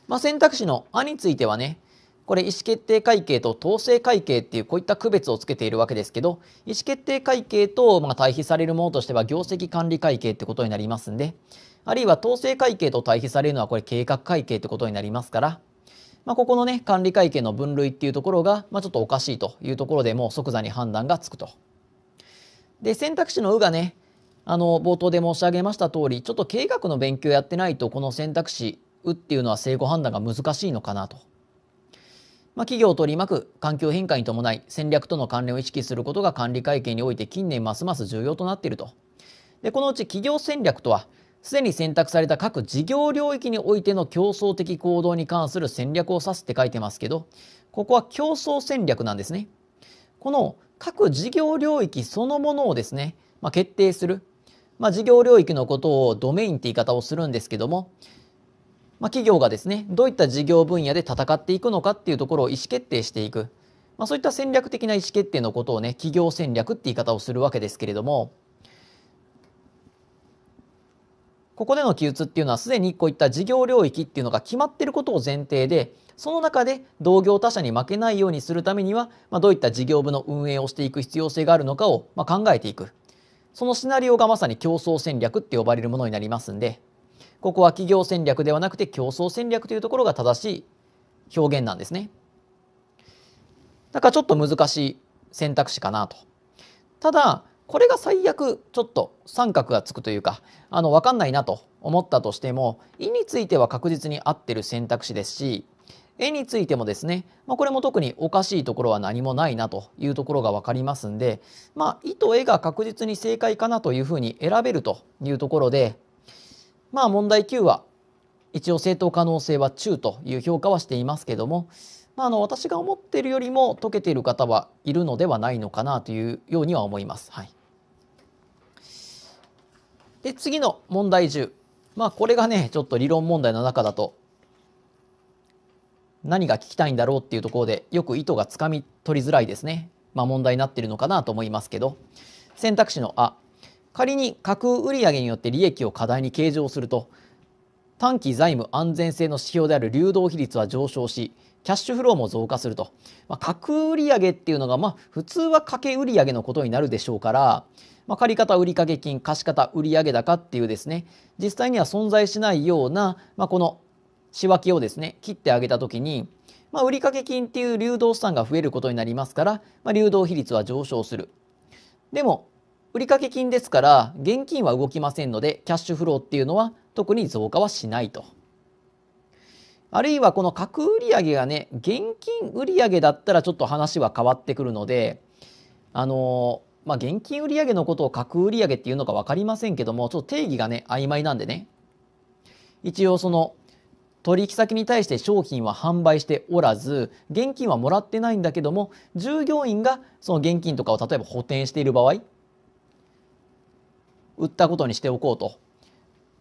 まあ、選択肢の「あ」についてはねこれ意思決定会計と統制会計っていうこういった区別をつけているわけですけど意思決定会計とま対比されるものとしては業績管理会計ってことになりますんであるいは統制会計と対比されるのはこれ計画会計ってことになりますから、まあ、ここのね管理会計の分類っていうところが、まあ、ちょっとおかしいというところでもう即座に判断がつくと。で選択肢の「う」がねあの冒頭で申し上げました通りちょっと計画の勉強やってないとこの選択肢「う」っていうのは正誤判断が難しいのかなと。まあ、企業を取り巻く環境変化に伴い戦略との関連を意識することが管理会計において近年ますます重要となっていると。でこのうち企業戦略とはすでに選択された各事業領域においての競争的行動に関する戦略を指すって書いてますけど、ここは競争戦略なんですね。この各事業領域そのものをですね、まあ、決定する。まあ、事業領域のことをドメインって言い方をするんですけども、まあ、企業がですね、どういった事業分野で戦っていくのかっていうところを意思決定していく。まそういった戦略的な意思決定のことをね、企業戦略って言い方をするわけですけれども、ここでの記述っていうのはすでにこういった事業領域っていうのが決まってることを前提でその中で同業他社に負けないようにするためには、まあ、どういった事業部の運営をしていく必要性があるのかを、まあ、考えていくそのシナリオがまさに競争戦略って呼ばれるものになりますんでここは企業戦略ではなくて競争戦略というところが正しい表現なんですね。だからちょっと難しい選択肢かなと。ただこれが最悪ちょっと三角がつくというかあの分かんないなと思ったとしても「い」については確実に合ってる選択肢ですし「え」についてもですね、まあ、これも特におかしいところは何もないなというところが分かりますんで「まあ、い」と「え」が確実に正解かなというふうに選べるというところでまあ問題9は一応正当可能性は中という評価はしていますけども、まあ、あの私が思っているよりも解けている方はいるのではないのかなというようには思います。はいで、次の問題10。まあ、これがね、ちょっと理論問題の中だと、何が聞きたいんだろうっていうところで、よく意図がつかみ取りづらいですね。まあ、問題になってるのかなと思いますけど、選択肢のあ、仮に架空売上によって利益を過大に計上すると、短期財務安全性の指標である流動比率は上昇しキャッシュフローも増加すると、まあ、格売上っていうのが、まあ、普通は掛け売上のことになるでしょうから、まあ、借方売掛金貸方売上高っていうですね実際には存在しないような、まあ、この仕分けをですね切ってあげた時に、まあ、売掛金っていう流動資産が増えることになりますから、まあ、流動比率は上昇する。でも売掛金ですから現金は動きませんのでキャッシュフローっていうのは特に増加はしないと。あるいはこの核売上がね現金売上だったらちょっと話は変わってくるのであのまあ、現金売上のことを核売上っていうのか分かりませんけどもちょっと定義がね曖昧なんでね一応その取引先に対して商品は販売しておらず現金はもらってないんだけども従業員がその現金とかを例えば補填している場合売ったことにしておこうと。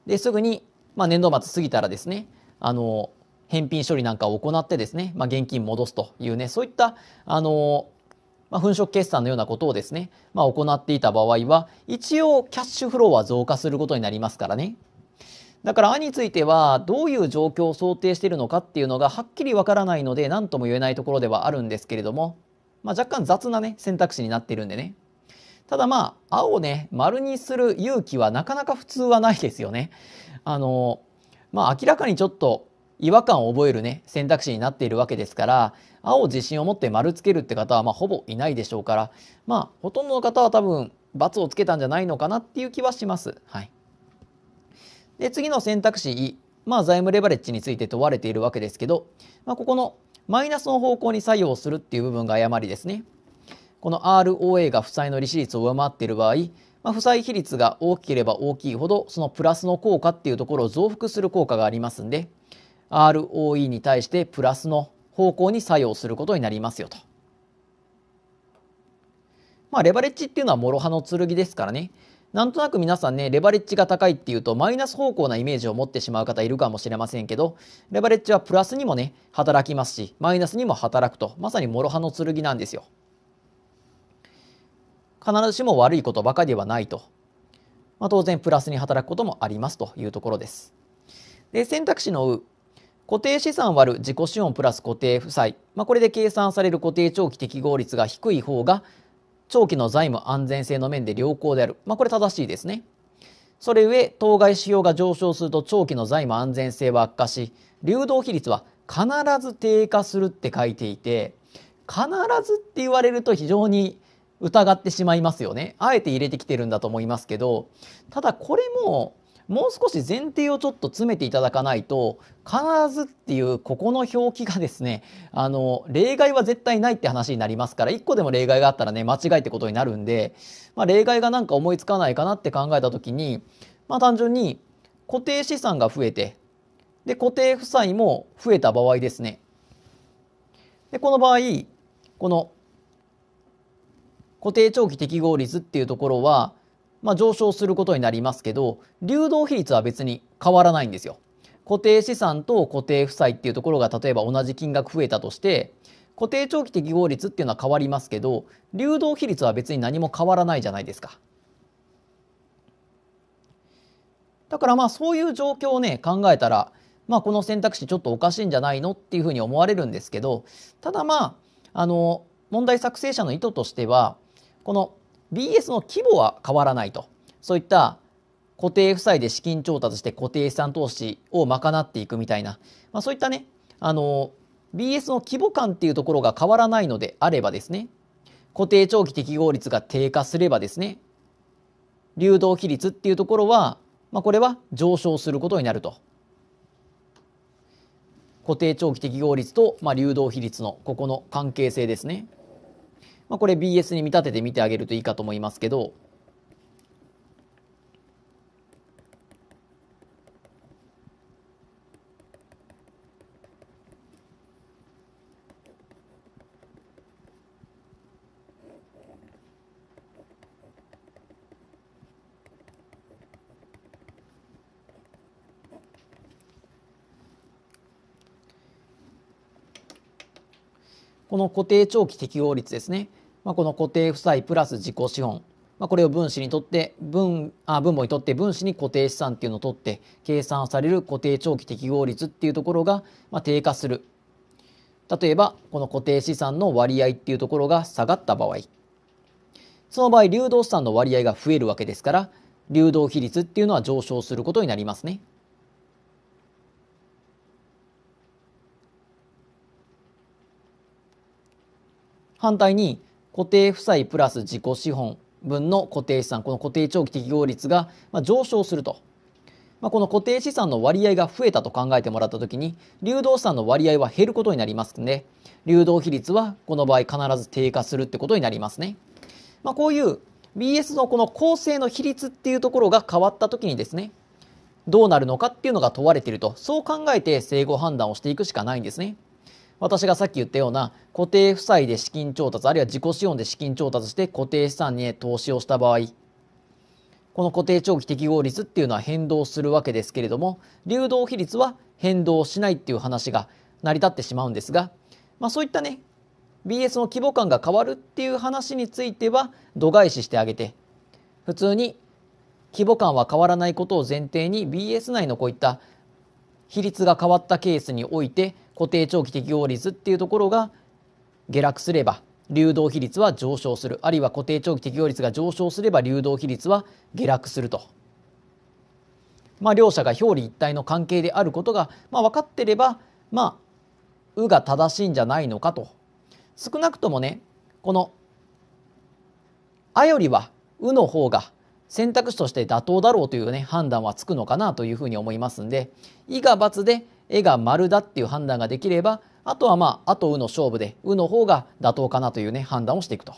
ですぐに、まあ、年度末過ぎたらですねあの返品処理なんかを行ってですね、まあ、現金戻すというねそういったあの、まあ、粉飾決算のようなことをですね、まあ、行っていた場合は一応キャッシュフローは増加することになりますからね。だから「あ」についてはどういう状況を想定しているのかっていうのがはっきりわからないので何とも言えないところではあるんですけれども、まあ、若干雑なね選択肢になっているんでねただまあ、青をね、丸にする勇気はなかなか普通はないですよね。あの、まあ明らかにちょっと違和感を覚えるね、選択肢になっているわけですから、青を自信を持って丸つけるって方はまあほぼいないでしょうから、まあほとんどの方は多分、×をつけたんじゃないのかなっていう気はします。はい。で、次の選択肢 E。まあ財務レバレッジについて問われているわけですけど、まあここのマイナスの方向に作用するっていう部分が誤りですね。この ROA が負債の利子率を上回っている場合、まあ、負債比率が大きければ大きいほどそのプラスの効果っていうところを増幅する効果がありますんで ROE に対してプラスの方向に作用することになりますよと。まあ、レバレッジっていうのは諸刃の剣ですからねなんとなく皆さんねレバレッジが高いっていうとマイナス方向なイメージを持ってしまう方いるかもしれませんけどレバレッジはプラスにもね働きますしマイナスにも働くとまさに諸刃の剣なんですよ。必ずしも悪いことばかりではないと、まあ、当然プラスに働くこともありますというところです。で選択肢の固定資産割る自己資本プラス固定負債、まあ、これで計算される固定長期適合率が低い方が長期の財務安全性の面で良好である、まあ、これ正しいですね。それ上当該指標が上昇すると長期の財務安全性は悪化し流動比率は必ず低下するって書いていて必ずって言われると非常に疑ってしまいますよね。あえて入れてきてるんだと思いますけど、ただこれも、もう少し前提をちょっと詰めていただかないと、必ずっていうここの表記がですね、あの、例外は絶対ないって話になりますから、1個でも例外があったらね、間違いってことになるんで、まあ、例外がなんか思いつかないかなって考えた時に、まあ、単純に固定資産が増えて、で、固定負債も増えた場合ですね。で、この場合、この固定長期適合率っていうところは、まあ、上昇することになりますけど流動比率は別に変わらないんですよ。固定資産と固定負債っていうところが例えば同じ金額増えたとして固定長期適合率っていうのは変わりますけど流動比率は別に何も変わらないじゃないですか。だからまあそういう状況をね考えたら、まあ、この選択肢ちょっとおかしいんじゃないのっていうふうに思われるんですけどただまああの問題作成者の意図としてはこの BS の規模は変わらないとそういった固定負債で資金調達して固定資産投資を賄っていくみたいな、まあ、そういったねあの BS の規模感っていうところが変わらないのであればですね固定長期適合率が低下すればですね流動比率っていうところは、まあ、これは上昇することになると固定長期適合率と、まあ、流動比率のここの関係性ですね。まあ、これ BS に見立てて見てあげるといいかと思いますけど、この固定長期適合率ですね。まあ、この固定負債プラス自己資本、まあ、これを分子にとって分あ分母にとって分子に固定資産っていうのを取って計算される固定長期適合率っていうところが、まあ、低下する例えばこの固定資産の割合っていうところが下がった場合その場合流動資産の割合が増えるわけですから流動比率っていうのは上昇することになりますね。反対に固定負債プラス自己資本分の固定資産この固定長期適合率が上昇すると、まあ、この固定資産の割合が増えたと考えてもらった時に流動資産の割合は減ることになりますので流動比率はこの場合必ず低下するってことになりますね。まあ、こういう BS のこの構成の比率っていうところが変わった時にですねどうなるのかっていうのが問われているとそう考えて整合判断をしていくしかないんですね。私がさっき言ったような固定負債で資金調達あるいは自己資本で資金調達して固定資産に投資をした場合この固定長期適合率っていうのは変動するわけですけれども流動比率は変動しないっていう話が成り立ってしまうんですが、まあ、そういったね BS の規模感が変わるっていう話については度外視してあげて普通に規模感は変わらないことを前提に BS 内のこういった比率が変わったケースにおいて固定長期適用率っていうところが下落すれば流動比率は上昇するあるいは固定長期適用率が上昇すれば流動比率は下落すると、まあ、両者が表裏一体の関係であることが、まあ、分かってればまあ「う」が正しいんじゃないのかと少なくともねこの「あ」よりは「う」の方が選択肢として妥当だろうというね判断はつくのかなというふうに思いますんで「い」が×で「絵が丸だっていう判断ができればあとはまあ「あ」と「う」の勝負で「う」の方が妥当かなというね判断をしていくと。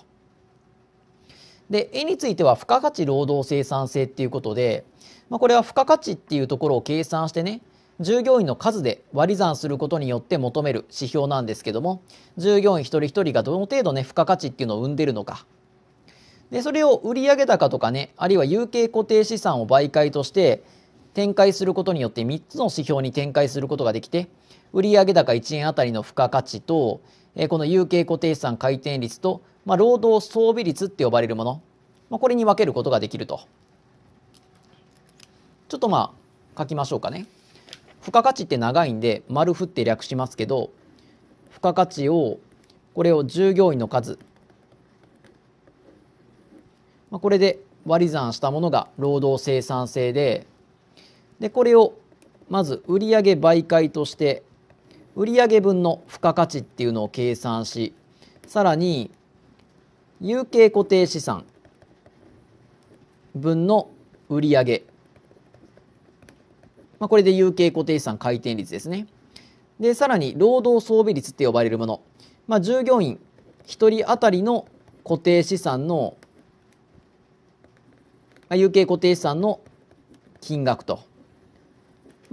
で絵については付加価値労働生産性っていうことで、まあ、これは付加価値っていうところを計算してね従業員の数で割り算することによって求める指標なんですけども従業員一人一人がどの程度ね付加価値っていうのを生んでるのかでそれを売上高とかねあるいは有形固定資産を媒介として展開することによって3つの指標に展開することができて売上高1円あたりの付加価値とこの有形固定資産回転率と、まあ、労働装備率って呼ばれるもの、まあ、これに分けることができるとちょっとまあ書きましょうかね付加価値って長いんで丸振って略しますけど付加価値をこれを従業員の数、まあ、これで割り算したものが労働生産性ででこれをまず売上媒介として売上分の付加価値っていうのを計算しさらに有形固定資産分の売上、まあ、これで有形固定資産回転率ですねでさらに労働装備率って呼ばれるもの、まあ、従業員1人当たりの固定資産の、あ、有形固定資産の金額と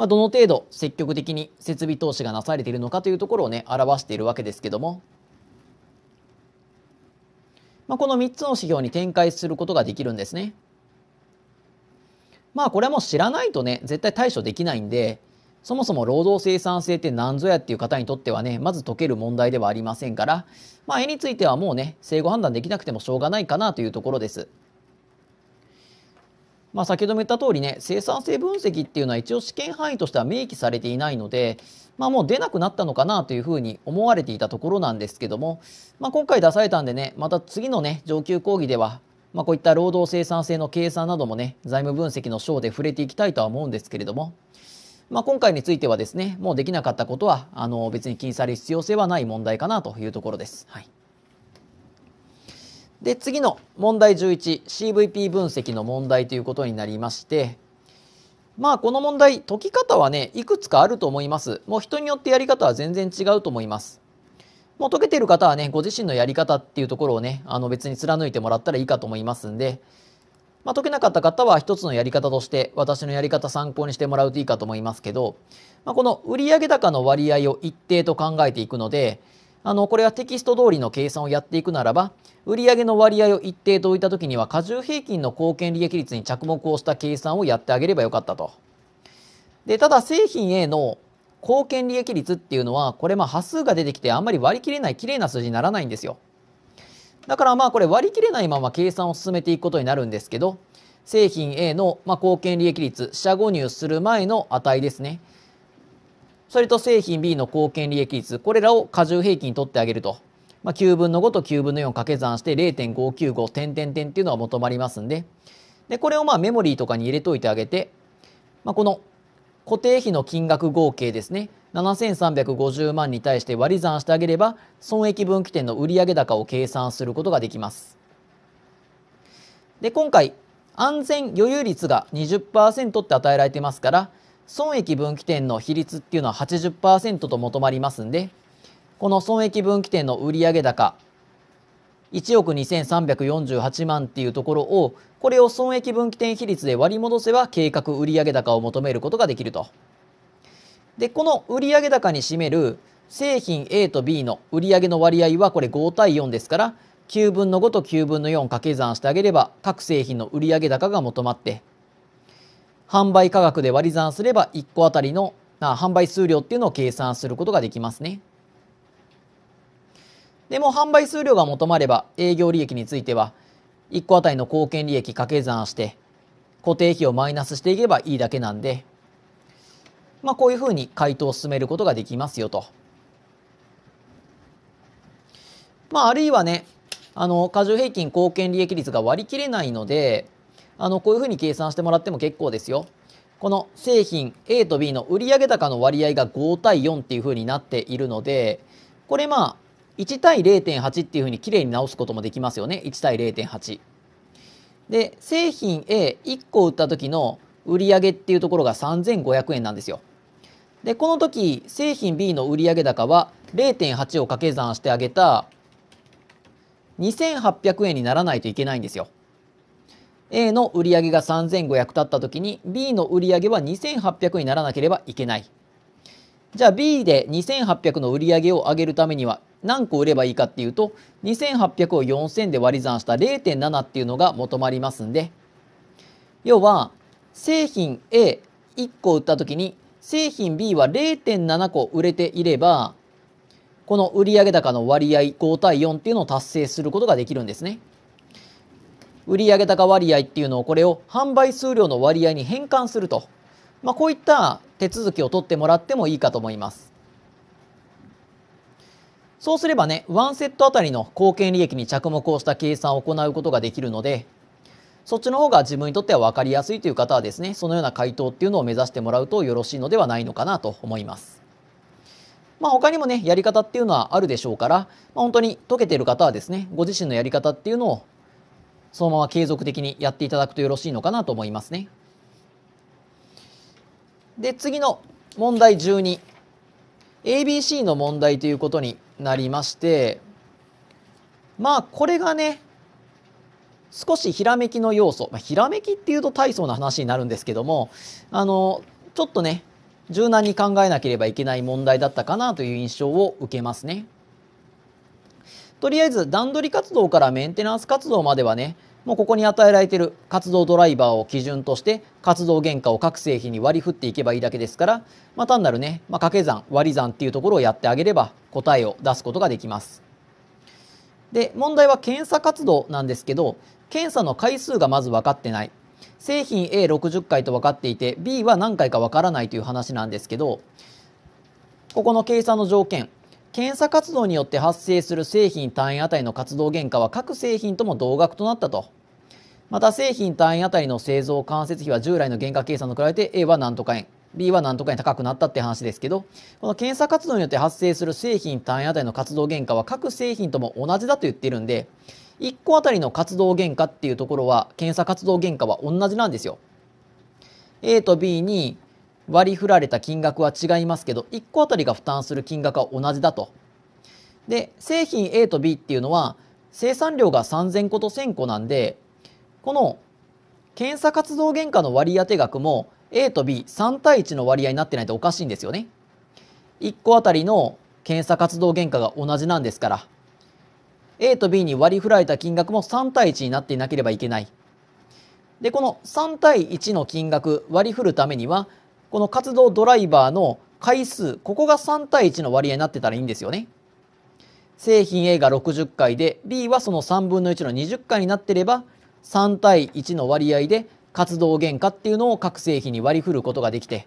まあ、どの程度積極的に設備投資がなされているのかというところをね表しているわけですけども、まあ、この3つの指標に展開することができるんですね。まあこれはもう知らないとね絶対対処できないんでそもそも労働生産性って何ぞやっていう方にとってはねまず解ける問題ではありませんからまあ絵についてはもうね正誤判断できなくてもしょうがないかなというところです。まあ、先ほども言った通りね生産性分析っていうのは一応試験範囲としては明記されていないので、まあ、もう出なくなったのかなというふうに思われていたところなんですけども、まあ、今回出されたんでねまた次のね上級講義では、まあ、こういった労働生産性の計算などもね財務分析の章で触れていきたいとは思うんですけれども。まあ、今回についてはですねもうできなかったことはあの別に気にされる必要性はない問題かなというところです。はいで次の問題 11CVP 分析の問題ということになりましてまあこの問題解き方はねいくつかあると思いますもう人によってやり方は全然違うと思いますもう解けてる方はねご自身のやり方っていうところをねあの別に貫いてもらったらいいかと思いますんで、まあ、解けなかった方は一つのやり方として私のやり方参考にしてもらうといいかと思いますけど、まあ、この売上高の割合を一定と考えていくのであのこれはテキスト通りの計算をやっていくならば売上の割合を一定と置いた時には加重平均の貢献利益率に着目をした計算をやってあげればよかったと。でただ製品への貢献利益率っていうのはこれまあ端数が出てきてあんまり割り切れない綺麗な数字にならないんですよ。だからまあこれ割り切れないまま計算を進めていくことになるんですけど製品 A のまあ貢献利益率四捨五入する前の値ですねそれと製品 B の貢献利益率これらを過重平均取ってあげるとまあ、9分の5と9分の4掛け算して0.595点点点っていうのは求まりますんででこれをまあメモリーとかに入れといてあげて、まあ、この固定費の金額合計ですね7350万に対して割り算してあげれば損益分岐点の売上高を計算することができます。で今回安全余裕率が20%って与えられてますから損益分岐点の比率っていうのは80%と求まりますんでこの損益分岐点の売上高1億2348万っていうところをこれを損益分岐点比率で割り戻せば計画売上高を求めることができると。でこの売上高に占める製品 A と B の売上の割合はこれ5対4ですから9分の5と9分の4掛け算してあげれば各製品の売上高が求まって販売価格で割り算すれば1個あたりの販売数量っていうのを計算することができますね。でも販売数量が求まれば営業利益については1個当たりの貢献利益掛け算して固定費をマイナスしていけばいいだけなんで、まあ、こういうふうに回答を進めることができますよと。まあ、あるいはねあの過剰平均貢献利益率が割り切れないのであのこういうふうに計算してもらっても結構ですよ。この製品 A と B の売上高の割合が5対4っていうふうになっているのでこれまあ1対0.8っていうふうにきれいに直すこともできますよね1対0.8。で製品 A1 個売った時の売上っていうところが3500円なんですよ。でこの時製品 B の売上高は0.8を掛け算してあげた2800円にならないといけないんですよ。A の売上が3500だった時に B の売上は2800にならなければいけない。じゃあ B で2800の売上を上げるためには何個売ればいいかっていうと2800を4000で割り算した0.7っていうのが求まりますんで要は製品 A1 個売った時に製品 B は0.7個売れていればこの売上高の割合5対4っていうのを達成することができるんですね。売上高割合っていうのをこれを販売数量の割合に変換すると、まあ、こういった手続きを取ってもらってもいいかと思います。そうすればね、1セットあたりの貢献利益に着目をした計算を行うことができるので、そっちの方が自分にとっては分かりやすいという方はですね、そのような回答っていうのを目指してもらうとよろしいのではないのかなと思います。まあ、他にもね、やり方っていうのはあるでしょうから、まあ、本当に解けている方はですね、ご自身のやり方っていうのをそのまま継続的にやっていただくとよろしいのかなと思いますね。で、次の問題12。ABC の問題ということになりましてまあこれがね少しひらめきの要素、まあ、ひらめきっていうと大層な話になるんですけどもあのちょっとね柔軟に考えなければいけない問題だったかなという印象を受けますね。とりあえず段取り活動からメンテナンス活動まではねもうここに与えられている活動ドライバーを基準として活動原価を各製品に割り振っていけばいいだけですから、まあ、単なるね、まあ、掛け算割り算っていうところをやってあげれば答えを出すことができます。で問題は検査活動なんですけど検査の回数がまず分かってない製品 A60 回と分かっていて B は何回か分からないという話なんですけどここの計算の条件検査活動によって発生する製品単位あたりの活動原価は各製品とも同額となったと。また製品単位あたりの製造間接費は従来の原価計算と比べて A は何とか円 B は何とか円高くなったって話ですけどこの検査活動によって発生する製品単位あたりの活動原価は各製品とも同じだと言ってるんで1個あたりの活動原価っていうところは検査活動原価は同じなんですよ。A と B に割り振られた金額は違いますけど1個あたりが負担する金額は同じだと。で製品 A と B っていうのは生産量が3,000個と1,000個なんでこの検査活動原価の割当額も A と B3 対1の割合になってないとおかしいんですよね。1個あたりの検査活動原価が同じなんですから A と B に割り振られた金額も3対1になっていなければいけない。でこの3対1の金額割り振るためにはこの活動ドライバーの回数、ここが3対1の割合になってたらいいんですよね。製品 A が60回で、B はその3分の1の20回になってれば、3対1の割合で活動原価っていうのを各製品に割り振ることができて、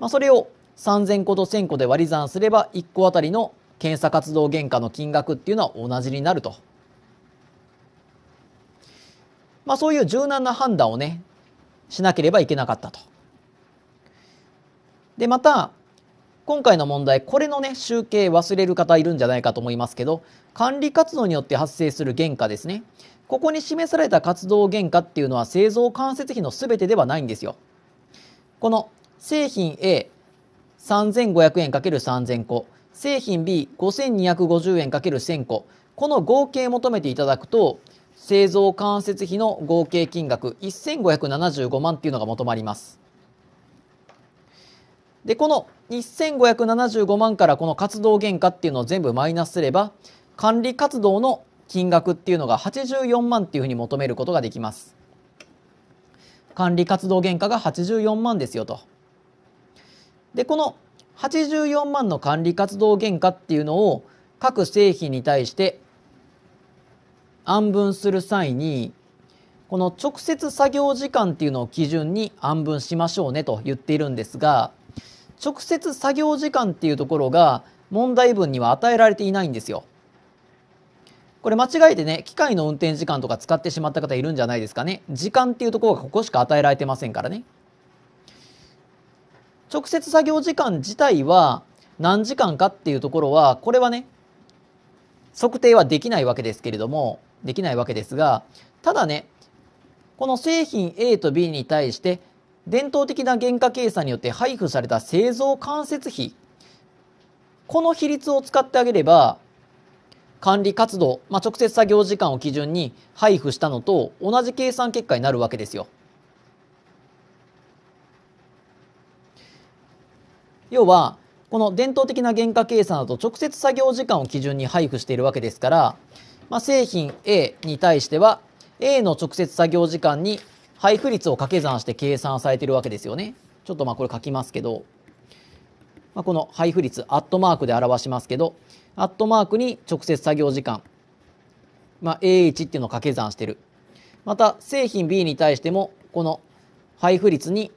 まあ、それを3000個と1000個で割り算すれば、1個あたりの検査活動原価の金額っていうのは同じになると。まあ、そういう柔軟な判断をね、しなければいけなかったと。でまた今回の問題これのね集計忘れる方いるんじゃないかと思いますけど管理活動によって発生する原価ですねここに示された活動原価っていうのは製造間接費の全てではないんですよこの製品 A3500 円 ×3000 個製品 B5250 円 ×1000 個この合計求めていただくと製造間接費の合計金額1575万っていうのが求まりますでこの1575万からこの活動原価っていうのを全部マイナスすれば管理活動の金額っていうのが84万っていうふうに求めることができます。管理活動原価が84万ですよと。でこの84万の管理活動原価っていうのを各製品に対して安分する際にこの直接作業時間っていうのを基準に安分しましょうねと言っているんですが直接作業時間っていうところが問題文には与えられていないんですよ。これ間違えてね、機械の運転時間とか使ってしまった方いるんじゃないですかね。時間っていうところがここしか与えられてませんからね。直接作業時間自体は何時間かっていうところは、これはね、測定はできないわけですけれども、できないわけですが、ただね、この製品 A と B に対して伝統的な原価計算によって配布された製造間接費この比率を使ってあげれば管理活動、まあ、直接作業時間を基準に配布したのと同じ計算結果になるわけですよ。要はこの伝統的な原価計算だと直接作業時間を基準に配布しているわけですから、まあ、製品 A に対しては A の直接作業時間に配布率を掛け算して計算されてるわけですよね。ちょっとまあこれ書きますけど、まあ、この配布率、アットマークで表しますけど、アットマークに直接作業時間、まあ、A1 っていうのを掛け算してる。また、製品 B に対しても、この配布率に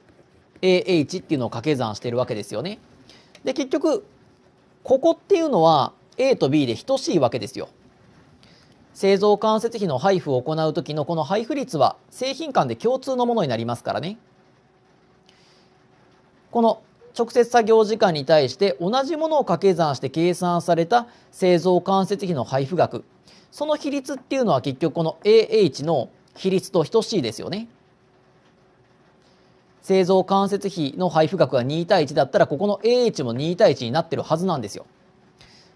AH っていうのを掛け算してるわけですよね。で、結局、ここっていうのは A と B で等しいわけですよ。製造間接費の配布を行う時のこの配布率は製品間で共通のものになりますからね。この直接作業時間に対して同じものを掛け算して計算された製造間接費の配布額その比率っていうのは結局この AH の比率と等しいですよね。製造間接費の配布額が2対1だったらここの AH も2対1になってるはずなんですよ。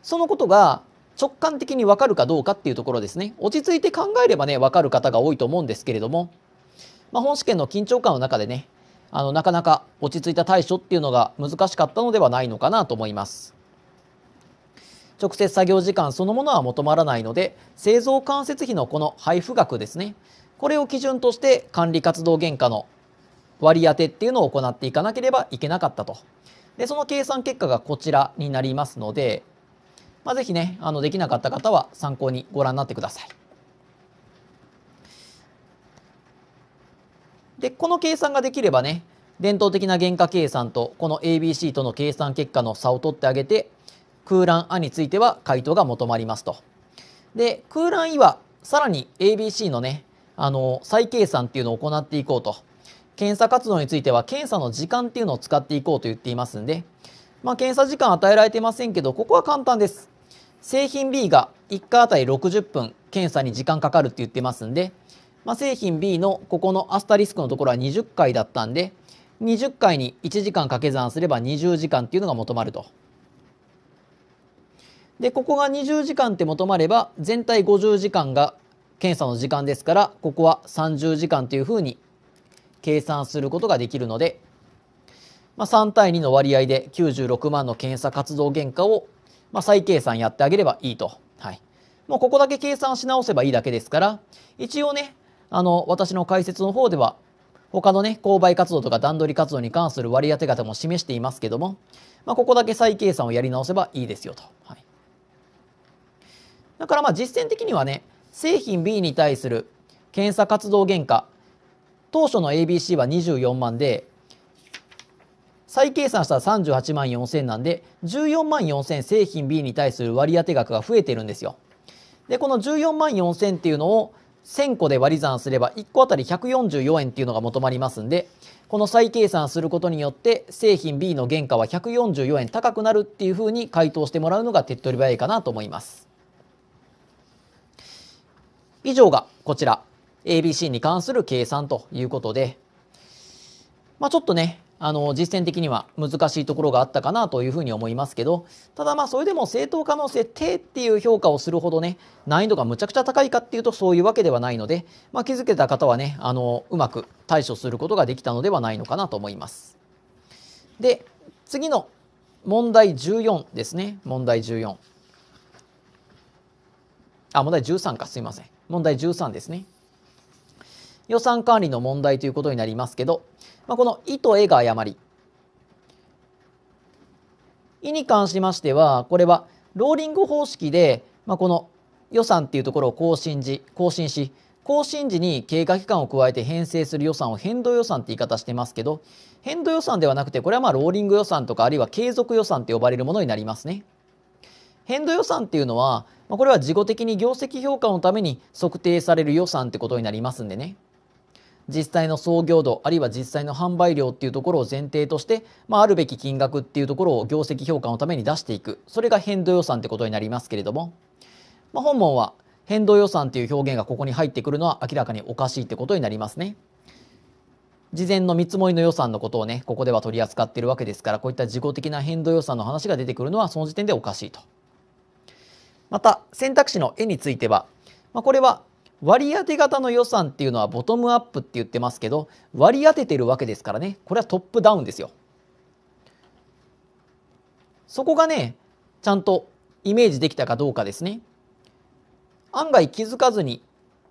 そのことが直感的に分かるかどうかっていうところですね落ち着いて考えればね分かる方が多いと思うんですけれども、まあ、本試験の緊張感の中でねあのなかなか落ち着いた対処っていうのが難しかったのではないのかなと思います直接作業時間そのものは求まらないので製造間接費のこの配布額ですねこれを基準として管理活動原価の割り当てっていうのを行っていかなければいけなかったとでその計算結果がこちらになりますのでまあ、ぜひねあのできなかった方は参考にご覧になってください。でこの計算ができればね伝統的な原価計算とこの ABC との計算結果の差を取ってあげて空欄あについては回答が求まりますと。で空欄いはさらに ABC のねあの再計算っていうのを行っていこうと検査活動については検査の時間っていうのを使っていこうと言っていますんで、まあ、検査時間与えられてませんけどここは簡単です製品 B が1回あたり60分検査に時間かかるって言ってますんで、まあ、製品 B のここのアスタリスクのところは20回だったんで20回に1時間掛け算すれば20時間っていうのが求まると。でここが20時間って求まれば全体50時間が検査の時間ですからここは30時間というふうに計算することができるので、まあ、3対2の割合で96万の検査活動原価をまあ、再計算やってあげればいいと。はい。もうここだけ計算し直せばいいだけですから、一応ね、あの、私の解説の方では、他のね、購買活動とか段取り活動に関する割当て方も示していますけども、まあ、ここだけ再計算をやり直せばいいですよと。はい、だからまあ実践的にはね、製品 B に対する検査活動原価、当初の ABC は24万で、再計算したら38万4000なんで、14万4000製品 B に対する割当額が増えてるんですよ。で、この14万4000っていうのを1000個で割り算すれば1個あたり144円っていうのが求まりますんで、この再計算することによって製品 B の原価は144円高くなるっていうふうに回答してもらうのが手っ取り早いかなと思います。以上がこちら ABC に関する計算ということで、まあ、ちょっとねあの、実践的には難しいところがあったかなというふうに思いますけど、ただまあそれでも正当化の設定っていう評価をするほどね、難易度がむちゃくちゃ高いかっていうとそういうわけではないので、まあ、気づけた方はね、あの、うまく対処することができたのではないのかなと思います。で、次の問題14ですね。問題14。あ、問題13か、すいません。問題13ですね。予算管理の問題ということになりますけど、まあ、この「い」と「絵が誤り「意に関しましてはこれはローリング方式で、まあ、この予算っていうところを更新時更新し更新時に経過期間を加えて編成する予算を変動予算って言い方してますけど変動予算ではなくてこれはまあローリング予算とかあるいは継続予算って呼ばれるものになりますね。変動予算っていうのはこれは事後的に業績評価のために測定される予算ってことになりますんでね。実際の創業度あるいは実際の販売量っていうところを前提として、まあ、あるべき金額っていうところを業績評価のために出していくそれが変動予算ってことになりますけれども、まあ、本門は変動予算っていう表現がここに入ってくるのは明らかにおかしいってことになりますね。事前の見積もりの予算のことをねここでは取り扱っているわけですからこういった事後的な変動予算の話が出てくるのはその時点でおかしいと。また選択肢の絵については、まあ、これは割り当て型の予算っていうのはボトムアップって言ってますけど割り当ててるわけですからねこれはトップダウンですよ。そこがねちゃんとイメージできたかどうかですね。案外気づかずに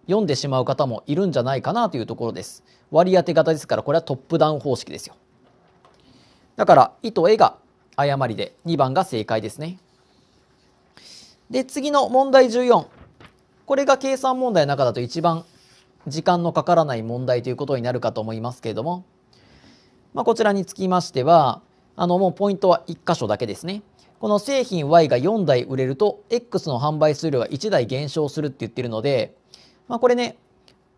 読んでしまう方もいるんじゃないかなというところです。割り当て型ですからこれはトップダウン方式ですよ。だから「い」と「え」が誤りで2番が正解ですね。で次の問題14。これが計算問題の中だと一番時間のかからない問題ということになるかと思いますけれども、まあ、こちらにつきましてはあのもうポイントは1箇所だけですね。この製品 Y が4台売れると X の販売数量が1台減少するって言ってるので、まあ、これね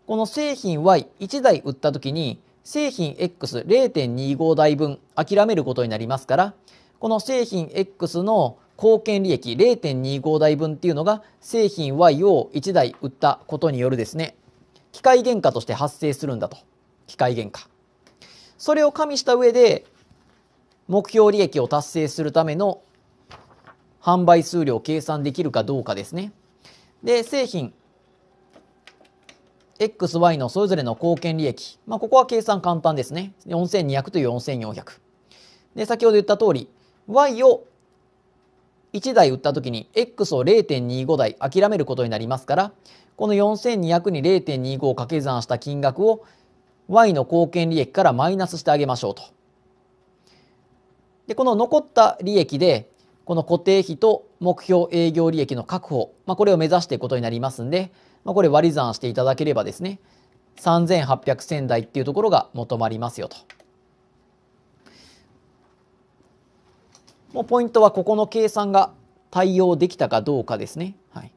この製品 Y1 台売った時に製品 X0.25 台分諦めることになりますからこの製品 X の貢献利益0.25台分っていうのが製品 Y を1台売ったことによるですね機械原価として発生するんだと機械原価それを加味した上で目標利益を達成するための販売数量を計算できるかどうかですねで製品 XY のそれぞれの貢献利益、まあ、ここは計算簡単ですね4200という4400で先ほど言った通り Y を1台売った時に X を0.25台諦めることになりますからこの4200に0.25を掛け算した金額を Y の貢献利益からマイナスしてあげましょうと。でこの残った利益でこの固定費と目標営業利益の確保、まあ、これを目指していくことになりますんで、まあ、これ割り算していただければですね3800仙台っていうところが求まりますよと。もうポイントはここの計算が対応できたかどうかですね。はい、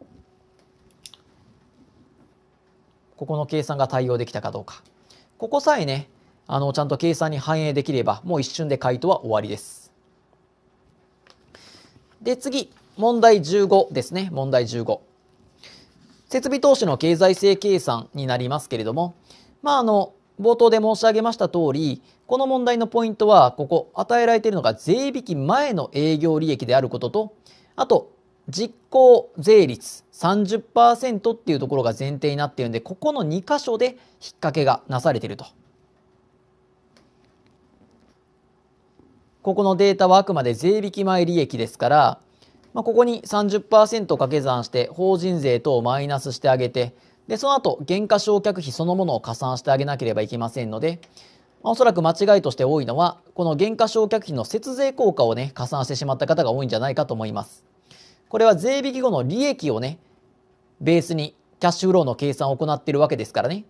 ここの計算が対応できたかどうか。ここさえね、あのちゃんと計算に反映できれば、もう一瞬で回答は終わりです。で、次、問題15ですね。問題15。設備投資の経済性計算になりますけれども、まあ、あの、冒頭で申し上げました通り、この問題のポイントは、ここ、与えられているのが税引き前の営業利益であることと、あと、実行税率30%っていうところが前提になっているんで、ここの2箇所で引っ掛けがなされていると。ここのデータはあくまで税引き前利益ですから、まあ、ここに30%掛け算して、法人税等をマイナスしてあげて、で、その後、減価償却費そのものを加算してあげなければいけませんので、まあ、おそらく間違いとして多いのはこの減価償却費の節税効果をね加算してしまった方が多いんじゃないかと思いますこれは税引き後の利益をねベースにキャッシュフローの計算を行っているわけですからね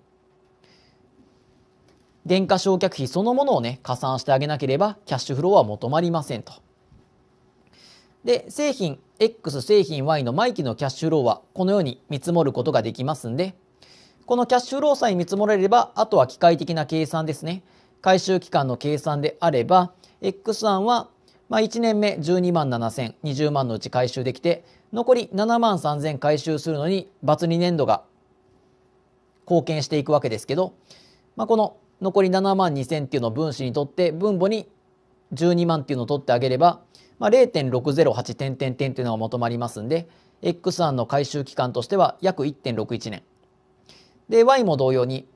減価償却費そのものをね加算してあげなければキャッシュフローは求まりませんとで製品 X 製品 Y の毎期のキャッシュフローはこのように見積もることができますんでこのキャッシュフローさえ見積もれればあとは機械的な計算ですね回収期間の計算であれば X 案はまあ、1年目12万7,000、20万のうち回収できて、残り7万3,000回収するのに、× 2年度が貢献していくわけですけど、まあ、この残り7万2,000っていうのを分子にとって、分母に12万っていうのを取ってあげれば、まあ、0.608点点点っていうのが求まりますんで、X 案の回収期間としては約1.61年。で、Y も同様に、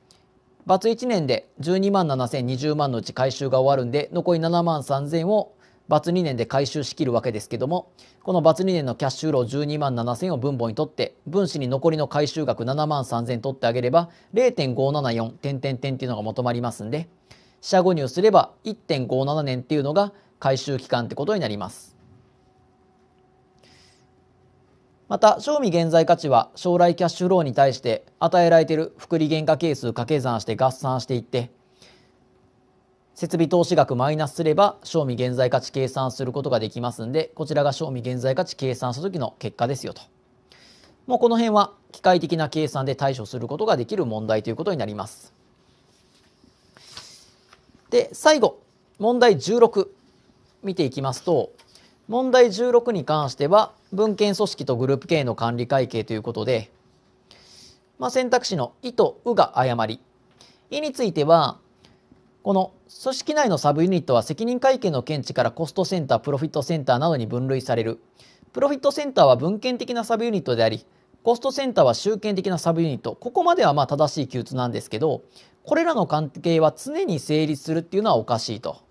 バツ1年で12万7020万のうち回収が終わるんで残り7万3000をバツ2年で回収しきるわけですけどもこのバツ2年のキャッシュロー12万7000を分母にとって分子に残りの回収額7万3000取ってあげれば0.574点点点っていうのが求まりますんで四捨五入すれば1.57年っていうのが回収期間ってことになります。また賞味現在価値は将来キャッシュフローに対して与えられている複利原価係数掛け算して合算していって設備投資額マイナスすれば賞味現在価値計算することができますんでこちらが賞味現在価値計算した時の結果ですよともうこの辺は機械的な計算で対処することができる問題ということになりますで最後問題16見ていきますと問題16に関しては文献組織とグループ経営の管理会計ということで、まあ、選択肢の「い」と「う」が誤り「い」についてはこの組織内のサブユニットは責任会計の見地からコストセンタープロフィットセンターなどに分類されるプロフィットセンターは文献的なサブユニットでありコストセンターは集権的なサブユニットここまではまあ正しい記述なんですけどこれらの関係は常に成立するっていうのはおかしいと。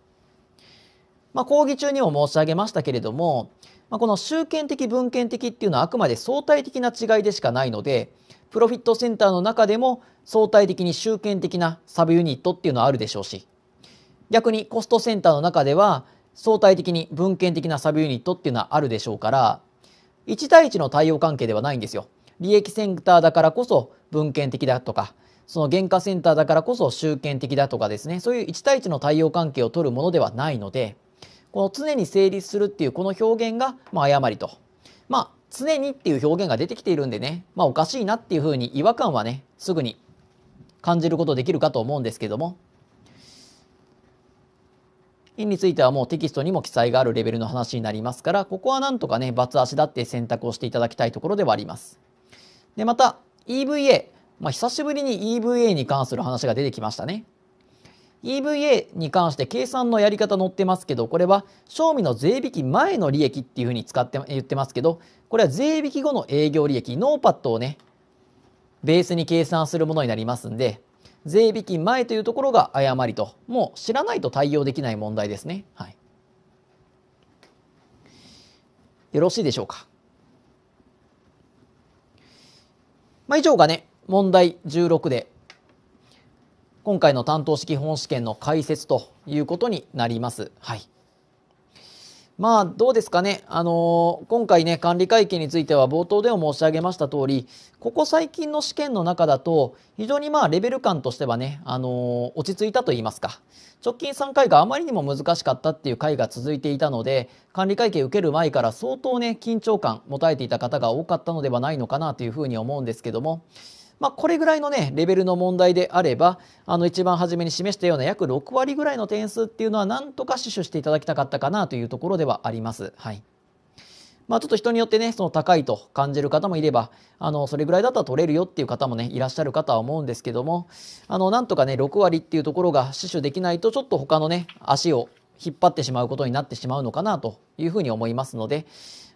まあ、講義中にも申し上げましたけれども、まあ、この集権的文献的っていうのはあくまで相対的な違いでしかないのでプロフィットセンターの中でも相対的に集権的なサブユニットっていうのはあるでしょうし逆にコストセンターの中では相対的に文献的なサブユニットっていうのはあるでしょうから1対1の対応関係ではないんですよ。利益センターだからこそ文献的だとかその原価センターだからこそ集権的だとかですねそういう1対1の対応関係を取るものではないのでこの常に成立するっていうこの表現が、まあ、誤りと。まあ、常にっていう表現が出てきているんでね、まあ、おかしいなっていうふうに違和感はね、すぐに感じることできるかと思うんですけども、因についてはもうテキストにも記載があるレベルの話になりますから、ここはなんとかね、ツ足だって選択をしていただきたいところではあります。で、また EVA、まあ、久しぶりに EVA に関する話が出てきましたね。EVA に関して計算のやり方載ってますけどこれは賞味の税引き前の利益っていうふうに使って言ってますけどこれは税引き後の営業利益ノーパットをねベースに計算するものになりますんで税引き前というところが誤りともう知らないと対応できない問題ですね。はい、よろしいでしょうか。まあ、以上がね問題16で今回の担当式本試験の解説ということになります。はい。まあ、どうですかね。あのー、今回ね、管理会計については冒頭でも申し上げました通り、ここ最近の試験の中だと、非常にまあ、レベル感としてはね、あのー、落ち着いたと言いますか、直近3回があまりにも難しかったっていう回が続いていたので、管理会計受ける前から相当ね、緊張感持たれていた方が多かったのではないのかなというふうに思うんですけども、まあ、これぐらいのねレベルの問題であればあの一番初めに示したような約6割ぐらいの点数っていうのはなんとか死守していただきたかったかなというところではあります。はいまあ、ちょっと人によってねその高いと感じる方もいればあのそれぐらいだったら取れるよっていう方もねいらっしゃるかとは思うんですけどもあのなんとかね6割っていうところが死守できないとちょっと他のね足を引っ張ってしまうことになってしまうのかなというふうに思いますので、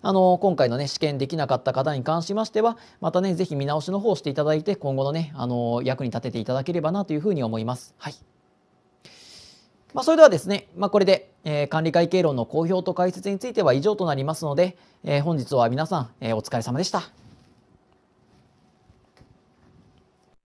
あの今回のね試験できなかった方に関しましてはまたね是非見直しの方をしていただいて今後のねあの役に立てていただければなというふうに思います。はいまあ、それではですね、まあ、これで、えー、管理会計論の公表と解説については以上となりますので、えー、本日は皆さん、えー、お疲れ様でした。